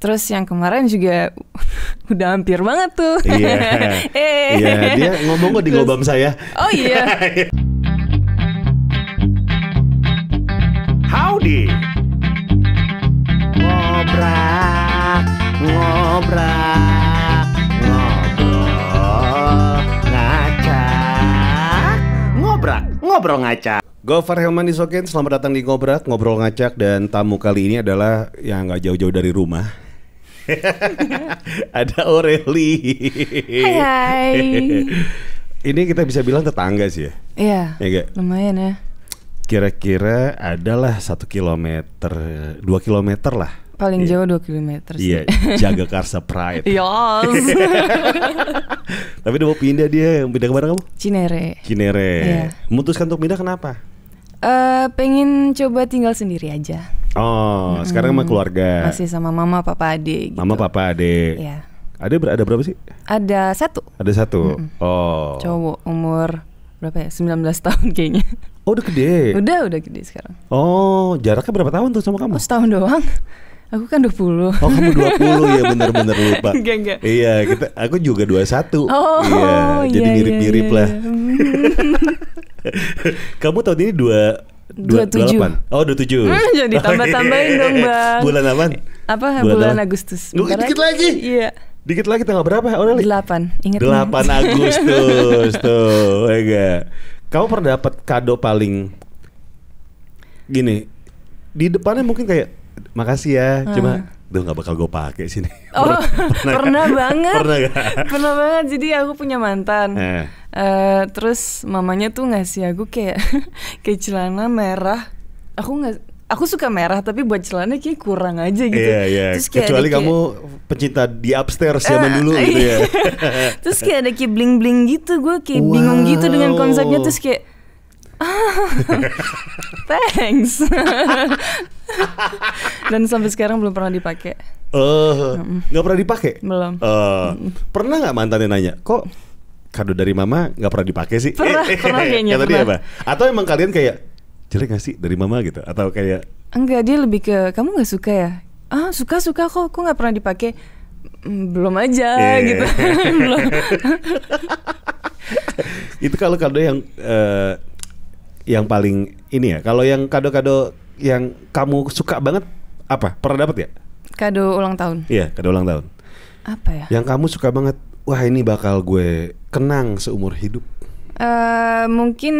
Terus yang kemarin juga udah hampir banget tuh. Iya. Yeah. Iya, yeah, dia ngomong kok di ngobam saya. Oh iya. Yeah. Howdy. Ngobrak, ngobrak, ngobrol, ngaca. ngobrak, ngobrol ngaca. Gofar Helman Isokin, selamat datang di Ngobrak, Ngobrol Ngacak dan tamu kali ini adalah yang gak jauh-jauh dari rumah Ada Aureli. Hai. Ini kita bisa bilang tetangga sih ya. Iya. Ya Lumayan ya. Kira-kira adalah satu kilometer, dua kilometer lah. Paling iya. jauh dua kilometer sih. Iya, yeah. jaga Karsa Pride. Yos. Tapi udah mau pindah dia, pindah ke mana kamu? Cinere. Cinere. Yeah. Memutuskan untuk pindah kenapa? Uh, pengen coba tinggal sendiri aja. Oh, hmm. sekarang sama keluarga. Masih sama mama, papa, adik. Gitu. Mama, papa, adik. Iya. Ada ada berapa sih? Ada satu. Ada satu. Mm Oh. Cowok umur berapa ya? sembilan belas tahun kayaknya. Oh, udah gede. udah, udah gede sekarang. Oh, jaraknya berapa tahun tuh sama kamu? Oh, setahun doang. Aku kan 20 Oh kamu 20 ya benar-benar lupa Enggak enggak Iya kita, aku juga 21 Oh iya, Jadi iya, iya, mirip-mirip iya, iya, iya. lah Kamu tahun ini dua Dua, tujuh 28. Oh, 27. Hmm, jadi tambah-tambahin dong, Bang. Bulan apa? Apa? Bulan, bulan Agustus. dikit lagi. Iya. Dikit lagi tanggal berapa? Oh, delapan Ingat 8 ya. nih. Agustus tuh. Ega. Iya Kamu pernah dapat kado paling gini. Di depannya mungkin kayak makasih ya, hmm. cuma Duh gak bakal gue pakai sini Oh pernah, pernah banget Pernah gak? Pernah banget Jadi aku punya mantan eh uh, terus mamanya tuh ngasih aku kayak kayak celana merah aku nggak aku suka merah tapi buat celana kayak kurang aja gitu. Iya, iya. Terus kayak Kecuali kayak, kamu pecinta di upstairs zaman uh, dulu iya. gitu ya. terus kayak ada kayak bling-bling gitu, gue kayak wow. bingung gitu dengan konsepnya terus kayak ah, Thanks. Dan sampai sekarang belum pernah dipakai. Eh, uh, nggak pernah dipakai? Belum. Uh, Pernah nggak mantannya nanya, kok kado dari mama nggak pernah dipakai sih? Pernah, eh, pernah kayaknya. Kata pernah. apa? Atau emang kalian kayak jelek gak sih dari mama gitu? Atau kayak Enggak, dia lebih ke kamu nggak suka ya? Ah, suka-suka kok, kok nggak pernah dipakai. Hmm, belum aja yeah. gitu. Belum. Itu kalau kado yang uh, yang paling ini ya. Kalau yang kado-kado yang kamu suka banget apa? Pernah dapat ya? Kado ulang tahun. Iya, kado ulang tahun. Apa ya? Yang kamu suka banget wah ini bakal gue kenang seumur hidup? Uh, mungkin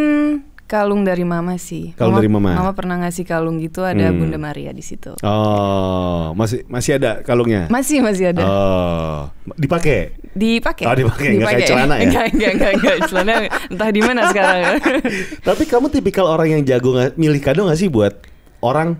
kalung dari mama sih. Kalung mama, dari mama. Mama pernah ngasih kalung gitu ada hmm. Bunda Maria di situ. Oh, masih masih ada kalungnya? Masih masih ada. Oh, dipakai? Dipakai. Oh, dipakai. Enggak kayak celana ya? Enggak, enggak, enggak, enggak. celana entah di mana sekarang. Tapi kamu tipikal orang yang jago milih kado gak sih buat orang?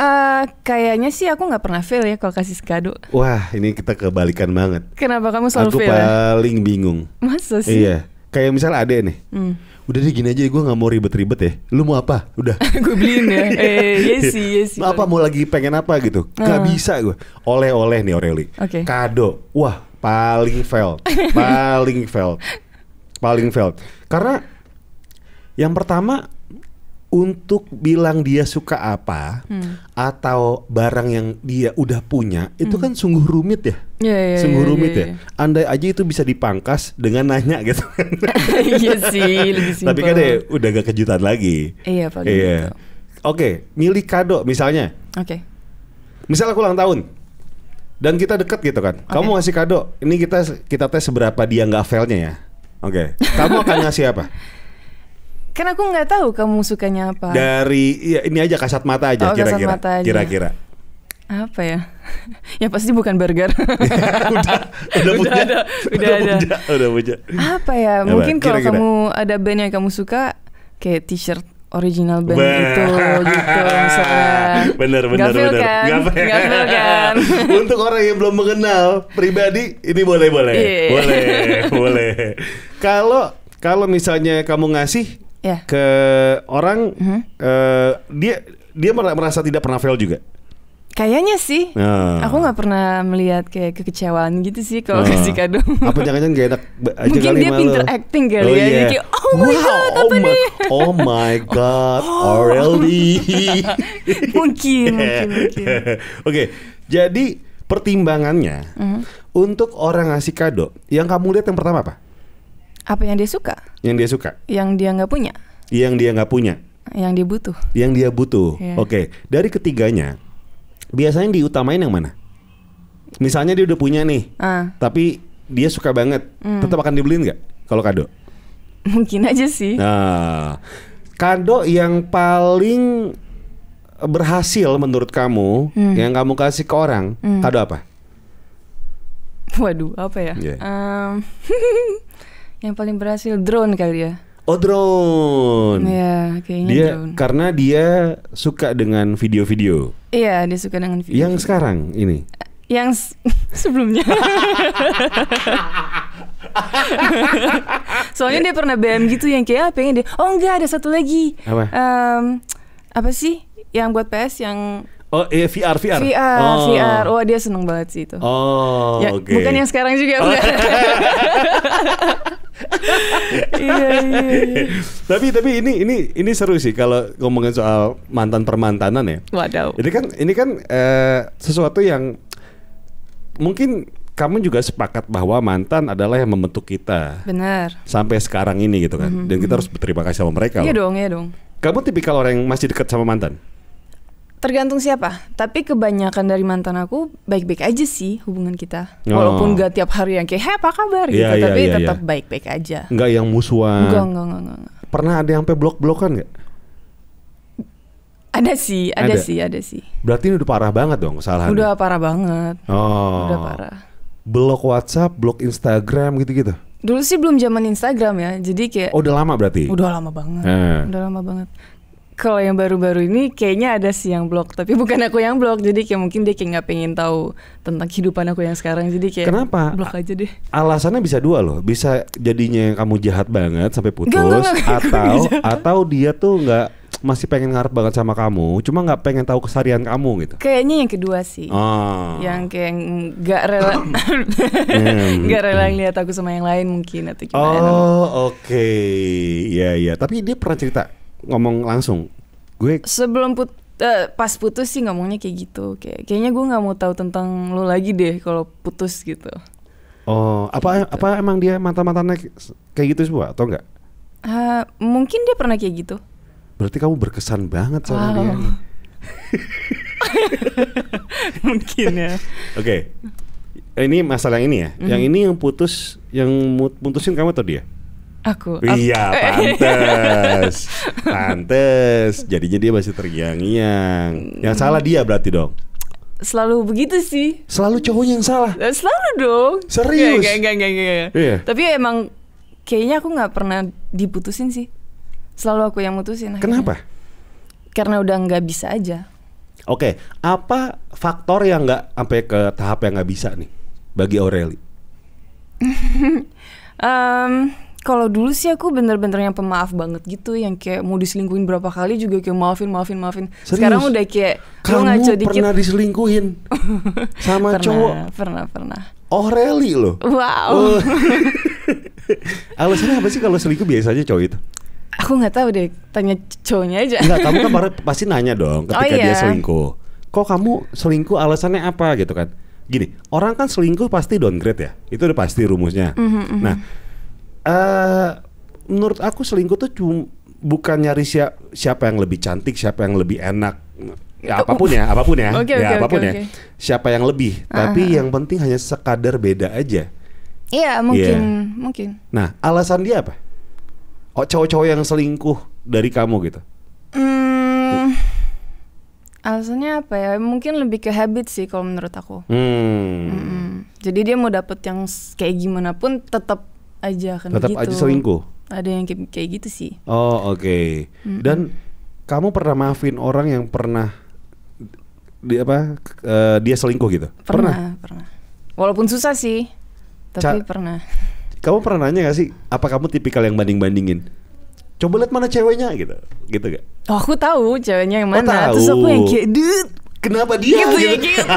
Uh, kayaknya sih aku nggak pernah fail ya kalau kasih kado. Wah, ini kita kebalikan banget. Kenapa kamu selalu aku fail? Aku ya? paling ya? bingung. Masa sih? Iya. Kayak misalnya ade nih. Hmm. Udah deh gini aja gue gak mau ribet-ribet ya. Lu mau apa? Udah. gue beliin ya. eh, yes iya sih, yes iya sih. Apa mau lagi pengen apa gitu? Gak ah. bisa gue. Oleh-oleh nih Aureli. Oke. Okay. Kado. Wah, paling fail. paling fail. Paling fail. Karena yang pertama untuk bilang dia suka apa hmm. atau barang yang dia udah punya itu hmm. kan sungguh rumit ya, iya, iya, iya, ya, ya sungguh rumit ya, ya. ya. Andai aja itu bisa dipangkas dengan nanya gitu iya sih, lebih simpel. Tapi kan ya udah gak kejutan lagi. Iya pak. Iya. Gitu. Oke, milih kado misalnya. Oke. Okay. Misal aku ulang tahun dan kita deket gitu kan. Okay. Kamu ngasih kado, ini kita kita tes seberapa dia nggak failnya ya. Oke. Okay. Kamu akan ngasih apa? Kan aku nggak tahu kamu sukanya apa. Dari ya, ini aja kasat mata aja oh, kira-kira. Oh, kira-kira. Apa ya? ya pasti bukan burger. udah, udah, udah ada, udah, udah ada. Udah punya. Apa ya? Apa? Mungkin kalau kamu ada band yang kamu suka kayak t-shirt original band Be itu gitu, gitu Bener bener gak bener. Kan? Gafil. gak kan. Untuk orang yang belum mengenal pribadi ini boleh boleh. Yeah. Boleh boleh. Kalau kalau misalnya kamu ngasih yeah. ke orang mm-hmm. uh, dia dia merasa tidak pernah fail juga Kayaknya sih, uh. aku nggak pernah melihat kayak kekecewaan gitu sih kalau uh. kasih kado. Apa jangan-jangan gak enak aja Mungkin dia malu. pinter acting kali oh, ya, yeah. kayak oh my wow, god oh apa my, nih? Oh my god, oh. really mungkin, mungkin, mungkin. Oke, okay, jadi pertimbangannya mm-hmm. untuk orang ngasih kado, yang kamu lihat yang pertama apa? Apa yang dia suka? Yang dia suka. Yang dia nggak punya. Yang dia nggak punya. Yang dia butuh. Yang dia butuh. Yeah. Oke, okay. dari ketiganya biasanya diutamain yang mana? Misalnya dia udah punya nih, uh. tapi dia suka banget, mm. tetap akan dibeliin nggak kalau kado? Mungkin aja sih. Nah, kado yang paling berhasil menurut kamu mm. yang kamu kasih ke orang, mm. kado apa? Waduh, apa ya? Yeah. Iya. Um, Yang paling berhasil drone kali ya. Oh drone. Iya, kayaknya dia, drone. Karena dia suka dengan video-video. Iya, dia suka dengan video. Yang sekarang ini. Yang se sebelumnya. Soalnya dia pernah BM gitu yang kayak apa pengen dia. Oh enggak, ada satu lagi. Apa? Um, apa sih yang buat PS yang Oh, eh, iya, VR, VR. VR, oh. VR. Wah, dia seneng banget sih itu. Oh, ya, okay. Bukan yang sekarang juga, oh. iya, iya, iya. Tapi tapi ini ini ini seru sih kalau ngomongin soal mantan permantanan ya. Waduh. Ini kan ini kan eh, sesuatu yang mungkin kamu juga sepakat bahwa mantan adalah yang membentuk kita. Benar. Sampai sekarang ini gitu kan. Mm -hmm. Dan kita mhm. harus berterima kasih sama mereka. Iya dong, iya dong. Kamu tipikal orang yang masih dekat sama mantan? Tergantung siapa, tapi kebanyakan dari mantan aku baik-baik aja sih hubungan kita. Oh. Walaupun gak tiap hari yang kayak, "Hei, apa kabar?" gitu, yeah, iya, tapi yeah, tetap iya. baik-baik aja. Enggak yang musuhan. Enggak, enggak, enggak, enggak. Pernah ada yang sampai blok-blokan gak? Ada sih, ada, ada sih, ada sih. Berarti ini udah parah banget dong kesalahan. Udah parah banget. Oh. Udah parah. Blok WhatsApp, blok Instagram gitu-gitu. Dulu sih belum zaman Instagram ya. Jadi kayak Oh, udah lama berarti. Udah lama banget. Eh. Udah lama banget kalau yang baru-baru ini kayaknya ada sih yang blok tapi bukan aku yang blok Jadi kayak mungkin dia kayak nggak pengen tahu tentang kehidupan aku yang sekarang. Jadi kayak Kenapa? Blog aja deh. Alasannya bisa dua loh. Bisa jadinya yang kamu jahat banget sampai putus gak, gak, gak, atau atau dia tuh nggak masih pengen ngarep banget sama kamu, cuma nggak pengen tahu kesarian kamu gitu. Kayaknya yang kedua sih, oh. yang kayak nggak rela, hmm. nggak rela ngeliat aku sama yang lain mungkin atau gimana? Oh oke, okay. ya ya. Tapi dia pernah cerita ngomong langsung gue sebelum put uh, pas putus sih ngomongnya kayak gitu kayak kayaknya gue nggak mau tahu tentang lo lagi deh kalau putus gitu oh apa gitu. apa emang dia mata mantannya kayak gitu semua atau enggak uh, eh, mungkin dia pernah kayak gitu berarti kamu berkesan banget sama wow. dia mungkin ya oke okay. ini masalah yang ini ya mm -hmm. yang mhm. ini yang putus yang putusin kamu atau dia Aku. Iya, pantes. pantes. Jadinya dia masih teriang ngiang Yang salah dia berarti dong. Selalu begitu sih. Selalu cowoknya yang salah. Eh, selalu dong. Serius. Gak, gak, gak, gak, gak. Iya. Tapi emang kayaknya aku nggak pernah diputusin sih. Selalu aku yang mutusin. Kenapa? Karena udah nggak bisa aja. Oke, okay. apa faktor yang nggak sampai ke tahap yang nggak bisa nih bagi Aureli? um, kalau dulu sih aku bener-bener yang pemaaf banget gitu yang kayak mau diselingkuhin berapa kali juga kayak maafin maafin maafin Serius? sekarang udah kayak kamu ngaco dikit. pernah diselingkuhin sama pernah, cowok pernah pernah oh Reli loh wow oh. alasannya apa sih kalau selingkuh biasanya cowok itu aku nggak tahu deh tanya cowoknya aja Enggak, kamu kan pasti nanya dong ketika oh, iya. dia selingkuh kok kamu selingkuh alasannya apa gitu kan gini orang kan selingkuh pasti downgrade ya itu udah pasti rumusnya mm -hmm, mm -hmm. nah uh, menurut aku selingkuh tuh cuma bukan nyari siapa, yang lebih cantik, siapa yang lebih enak, ya oh, oh. apapun ya, apapun ya, okay, ya okay, apapun okay, ya, okay. siapa yang lebih. Aha. Tapi yang penting hanya sekadar beda aja. Iya mungkin, yeah. mungkin. Nah alasan dia apa? Oh cowok-cowok yang selingkuh dari kamu gitu? Hmm, alasannya apa ya? Mungkin lebih ke habit sih kalau menurut aku. Hmm. Mm -mm. Jadi dia mau dapet yang kayak gimana pun tetap aja kan tetap gitu. aja selingkuh ada yang kayak, gitu sih oh oke okay. mm hmm dan kamu pernah maafin orang yang pernah di apa uh, dia selingkuh gitu pernah pernah, pernah. walaupun susah sih tapi Ca pernah kamu pernah nanya gak sih apa kamu tipikal yang banding bandingin coba lihat mana ceweknya gitu gitu gak oh, aku tahu ceweknya yang oh, mana oh, terus aku yang kayak kenapa dia gitu, ya, gitu. ya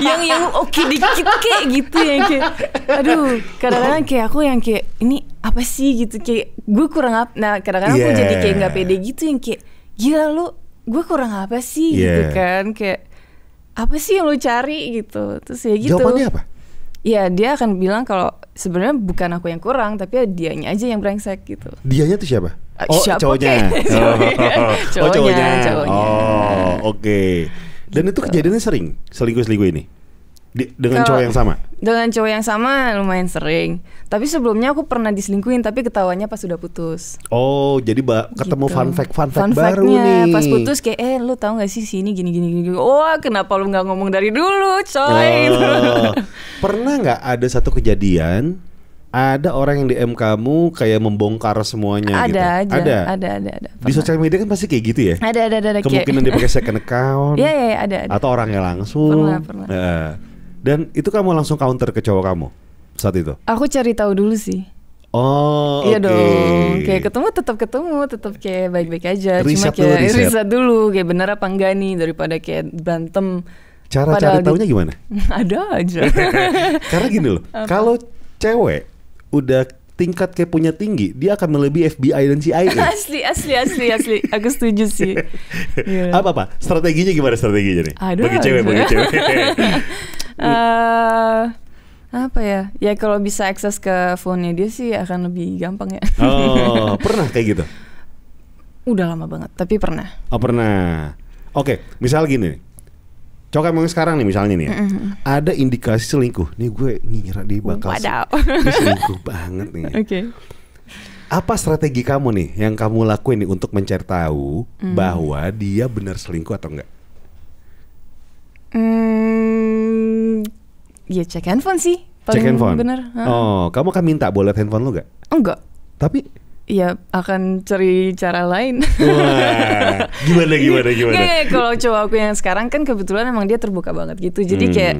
yang yang oke okay dikit kayak gitu ya kayak aduh kadang-kadang kayak aku yang kayak ini apa sih gitu kayak gue kurang apa nah kadang-kadang yeah. aku jadi kayak nggak pede gitu yang kayak gila lu gue kurang apa sih gitu yeah. gitu kan kayak apa sih yang lu cari gitu terus ya gitu jawabannya apa ya dia akan bilang kalau sebenarnya bukan aku yang kurang tapi ya dianya aja yang brengsek gitu dianya tuh siapa ah, oh siapa cowoknya oh, cowoknya cowoknya, cowoknya. oh oke okay. Dan itu gitu. kejadiannya sering selingkuh-selingkuh ini. Di, dengan Kalo, cowok yang sama? Dengan cowok yang sama lumayan sering. Tapi sebelumnya aku pernah diselingkuhin tapi ketawanya pas sudah putus. Oh, jadi ba ketemu gitu. fun fact fun fact fun baru nih. Pas putus kayak eh lu tahu gak sih sini gini gini gini. Wah, oh, kenapa lu nggak ngomong dari dulu, coy? Oh, pernah nggak ada satu kejadian ada orang yang DM kamu kayak membongkar semuanya ada gitu. Aja, ada, ada, ada, ada. Pernah. Di sosial media kan pasti kayak gitu ya. Ada, ada, ada. ada Kemungkinan dia pakai second account. Iya, iya, ya, ada, ada. Atau orangnya langsung. Pernah, pernah. Nah, dan itu kamu langsung counter ke cowok kamu saat itu? Aku cari tahu dulu sih. Oh, iya okay. dong. Kayak ketemu tetap ketemu, tetap kayak baik-baik aja. Riset Cuma kayak dulu, riset. riset dulu, kayak benar apa enggak nih daripada kayak berantem. Cara cara cari tahunya gimana? ada aja. Karena gini loh, kalau cewek udah tingkat kayak punya tinggi, dia akan melebihi FBI dan CIA. asli, asli, asli, asli. Aku setuju sih. Yeah. Apa apa? Strateginya gimana strateginya nih? Aduh, bagi cewek, bagi cewek. uh, apa ya? Ya kalau bisa akses ke phone-nya dia sih akan lebih gampang ya. oh, pernah kayak gitu? Udah lama banget, tapi pernah. Oh, pernah. Oke, misal gini. Coba emang sekarang nih misalnya nih ya, mm -hmm. ada indikasi selingkuh. Nih gue ngira dia bakal dia selingkuh banget nih. Oke. Okay. Apa strategi kamu nih yang kamu lakuin nih untuk mencari tahu mm. bahwa dia benar selingkuh atau enggak? Hmm, ya cek handphone sih. cek handphone. Bener. Oh, kamu kan minta boleh handphone lu gak? Enggak. Tapi ya akan cari cara lain. Wah, gimana gimana gimana? Nggak, ya, kalau cowok aku yang sekarang kan kebetulan emang dia terbuka banget gitu, jadi hmm. kayak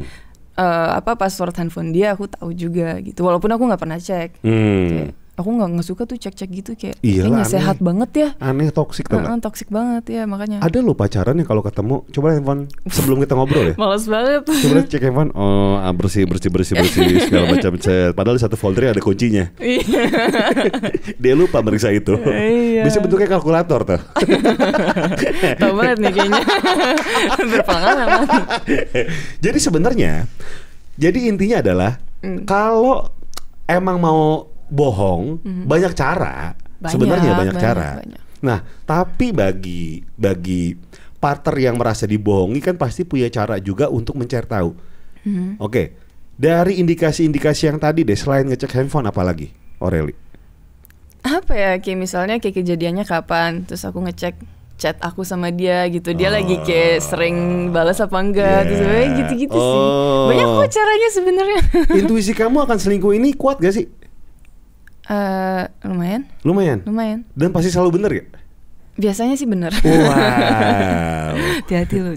uh, apa password handphone dia aku tahu juga gitu, walaupun aku nggak pernah cek. Hmm aku nggak nggak suka tuh cek-cek gitu kayak Iyalah, ini aneh. sehat banget ya aneh toksik tuh kan toksik banget ya makanya ada lo pacaran yang kalau ketemu coba handphone sebelum kita ngobrol ya males banget coba cek handphone oh ah, bersih bersih bersih bersih segala macam chat padahal satu folder ada kuncinya iya. dia lupa meriksa itu iya. bisa bentuknya kalkulator tuh tau banget nih kayaknya berpengalaman jadi sebenarnya jadi intinya adalah mm. kalau emang mau bohong mm-hmm. banyak cara banyak, sebenarnya banyak, banyak cara banyak. nah tapi bagi bagi partner yang merasa dibohongi kan pasti punya cara juga untuk mencari tahu mm-hmm. oke dari indikasi-indikasi yang tadi deh selain ngecek handphone apalagi Aureli apa ya kayak misalnya kayak kejadiannya kapan terus aku ngecek chat aku sama dia gitu dia oh. lagi kayak sering balas apa enggak yeah. terus gitu-gitu oh. sih banyak kok oh. caranya sebenarnya intuisi kamu akan selingkuh ini kuat gak sih Eh, lumayan. Lumayan. Lumayan. Dan pasti selalu benar ya? Biasanya sih benar, Wow. Hati-hati lu.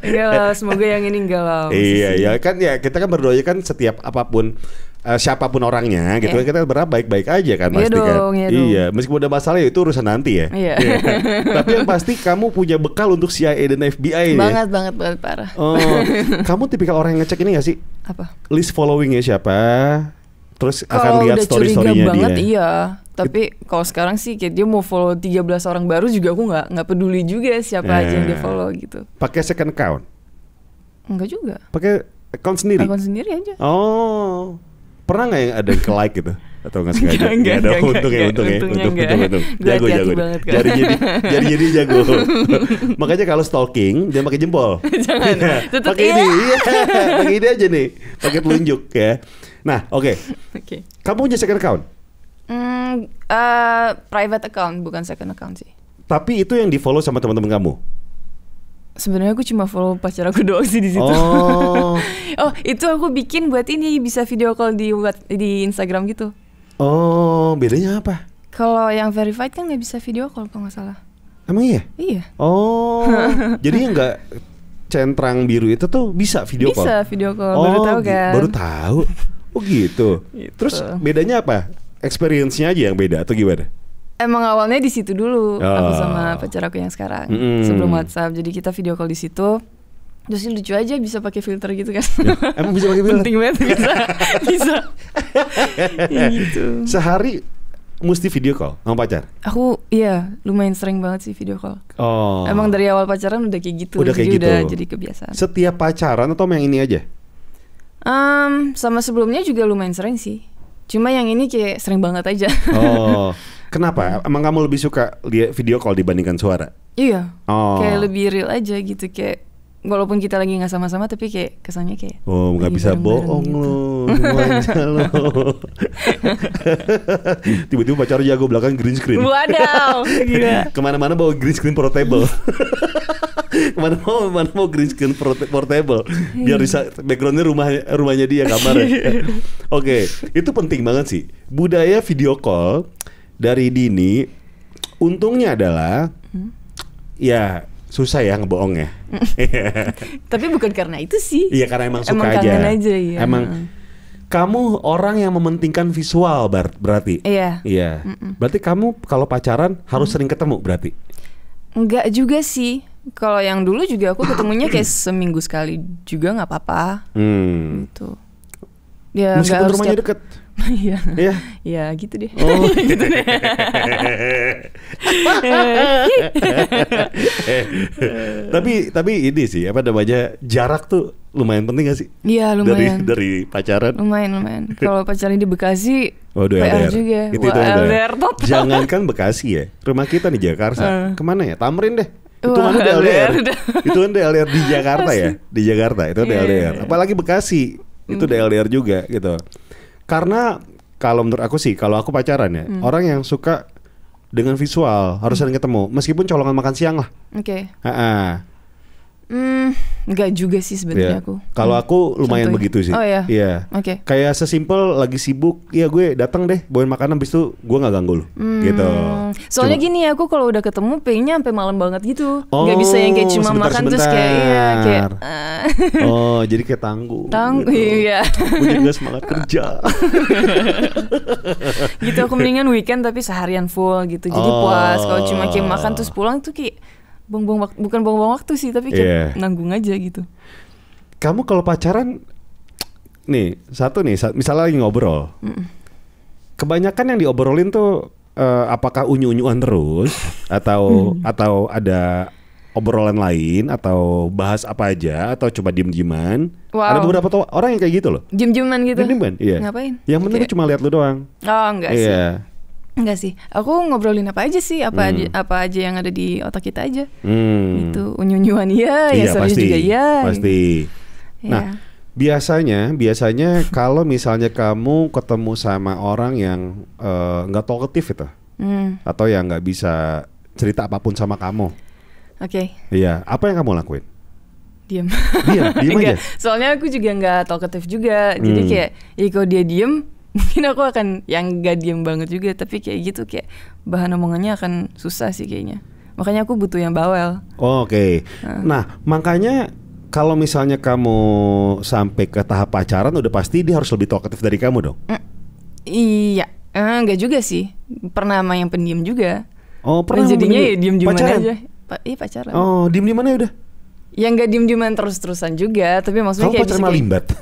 Iya, semoga yang ini enggak lah. Iya, iya kan ya kita kan berdoa kan setiap apapun uh, siapapun orangnya gitu yeah. kita berharap baik-baik aja kan iya pasti kan? dong, kan. Yeah iya, dong. Iya, meskipun ada masalah ya, itu urusan nanti ya. Iya. Yeah. Kan? Tapi yang pasti kamu punya bekal untuk CIA dan FBI ya. Banget ya? banget banget parah. Oh, kamu tipikal orang yang ngecek ini gak sih? Apa? List followingnya siapa? Terus kalo akan lihat story-storynya dia. banget iya. Tapi kalau sekarang sih kayak dia mau follow 13 orang baru juga aku nggak nggak peduli juga siapa yeah. aja yang dia iya. follow gitu. Pakai second account? Enggak juga. Pakai account sendiri? Account sendiri aja. Oh. Pernah nggak yang ada yang ke like gitu? atau nggak sengaja gak, ada gak, untung ya untung ya untung untung untung jago jago jadi jadi jadi jadi jago makanya kalau stalking dia pakai jempol jangan iya, pakai ya. ini iya. pakai ini aja nih pakai telunjuk ya nah oke okay. kamu punya second account mm, uh, private account bukan second account sih tapi itu yang di follow sama teman-teman kamu sebenarnya aku cuma follow pacar aku doang sih di situ. Oh. oh, itu aku bikin buat ini bisa video call di di Instagram gitu. Oh, bedanya apa? Kalau yang verified kan nggak bisa video call kalau nggak salah. Emang iya? Iya. Oh, jadi yang nggak centrang biru itu tuh bisa video bisa call. Bisa video call. Oh, baru tahu kan? Baru tahu. Oh gitu. gitu. Terus bedanya apa? Experience-nya aja yang beda atau gimana? emang awalnya di situ dulu oh. aku ah. sama pacar aku yang sekarang mm. sebelum WhatsApp. Jadi kita video call di situ. Terus lucu aja bisa pakai filter gitu kan. Ya, emang bisa pakai filter. Penting banget bisa. bisa. Iya gitu. Sehari mesti video call sama pacar? Aku iya, lumayan sering banget sih video call. Oh. Emang dari awal pacaran udah kayak gitu. Udah kayak gitu. Udah jadi kebiasaan. Setiap pacaran atau yang ini aja? Um, sama sebelumnya juga lumayan sering sih. Cuma yang ini kayak sering banget aja. Oh. Kenapa? Emang kamu lebih suka lihat video call dibandingkan suara? Iya. Oh. Kayak lebih real aja gitu kayak walaupun kita lagi nggak sama-sama tapi kayak kesannya kayak oh nggak bisa bareng -bareng bohong gitu. lo tiba-tiba pacar jago belakang green screen waduh gila kemana-mana bawa green screen portable kemana mau mana mau green screen portable biar bisa backgroundnya rumah rumahnya dia kamar. oke okay. itu penting banget sih budaya video call dari dini untungnya adalah hmm? ya susah ya ngebohong ya. Tapi bukan karena itu sih. Iya karena emang suka emang aja. aja ya. Emang hmm. kamu orang yang mementingkan visual ber berarti. Iya. Iya. Mm -mm. Berarti kamu kalau pacaran harus mm. sering ketemu berarti. Enggak juga sih. Kalau yang dulu juga aku ketemunya kayak seminggu sekali juga nggak apa-apa. Hmm. Gitu. Ya, Meskipun rumahnya deket. Iya. Iya. Iya gitu deh. Oh. gitu deh. tapi tapi ini sih apa namanya jarak tuh lumayan penting gak sih? Iya lumayan. Dari dari pacaran. Lumayan lumayan. Kalau pacaran di Bekasi. Waduh PR juga. Itu itu LDR. total. Jangankan Bekasi ya. Rumah kita di Jakarta. Uh. Kemana ya? Tamrin deh. Itu kan DLR. LDR. LDR. itu kan LDR di Jakarta ya. Di Jakarta itu yeah. LDR. Iya, iya. Apalagi Bekasi. Itu udah LDR juga gitu. Karena kalau menurut aku sih, kalau aku pacaran ya, hmm. orang yang suka dengan visual harus hmm. sering ketemu, meskipun colongan makan siang lah. Oke. Okay. Hmm, nggak juga sih sebenarnya yeah. aku. Kalau hmm, aku lumayan Contohnya. begitu sih. Oh iya. Iya. Yeah. Oke. Okay. Kayak sesimpel lagi sibuk, ya gue datang deh bawain makanan habis itu gue nggak ganggu lu. Mm. Gitu. Soalnya cuma, gini aku kalau udah ketemu pengennya sampai malam banget gitu. Oh, gak bisa yang kayak cuma sebentar, makan sebentar. terus kayak ya, kayak uh. Oh, jadi kayak tangguh. Tangguh gitu. iya. gue juga semangat kerja. gitu aku mendingan weekend tapi seharian full gitu. Jadi oh. puas kalau cuma kayak makan terus pulang tuh kayak buang-buang waktu bukan buang-buang waktu sih tapi kayak yeah. nanggung aja gitu kamu kalau pacaran nih satu nih misalnya lagi ngobrol mm -mm. kebanyakan yang diobrolin tuh uh, apakah unyu-unyuan terus atau mm. atau ada obrolan lain atau bahas apa aja atau coba diem-dieman wow. ada beberapa orang yang kayak gitu loh diem-dieman gitu diem-dieman iya ngapain yang penting okay. cuma lihat lu doang oh enggak yeah. sih Enggak sih, aku ngobrolin apa aja sih, apa hmm. aja, apa aja yang ada di otak kita aja. Hmm. Itu unyu-unyuan iya, ya, iya, serius juga ya. Pasti. Ya. Nah, biasanya, biasanya kalau misalnya kamu ketemu sama orang yang eh, nggak uh, talkative itu, hmm. atau yang nggak bisa cerita apapun sama kamu. Oke. Okay. Iya, apa yang kamu lakuin? Diam. Diam, diam aja. Soalnya aku juga nggak talkative juga, hmm. jadi kayak, ya kalau dia diem mungkin aku akan yang gak diem banget juga tapi kayak gitu kayak bahan omongannya akan susah sih kayaknya makanya aku butuh yang bawel oh, oke okay. nah. nah makanya kalau misalnya kamu sampai ke tahap pacaran udah pasti dia harus lebih talkative dari kamu dong mm, iya enggak eh, juga sih pernah sama yang pendiam juga oh pernah jadinya ya diem diem aja pa iya pacaran oh diem diem mana ya udah yang gak diem diem terus-terusan juga tapi maksudnya Kamu kayak pacar malimbat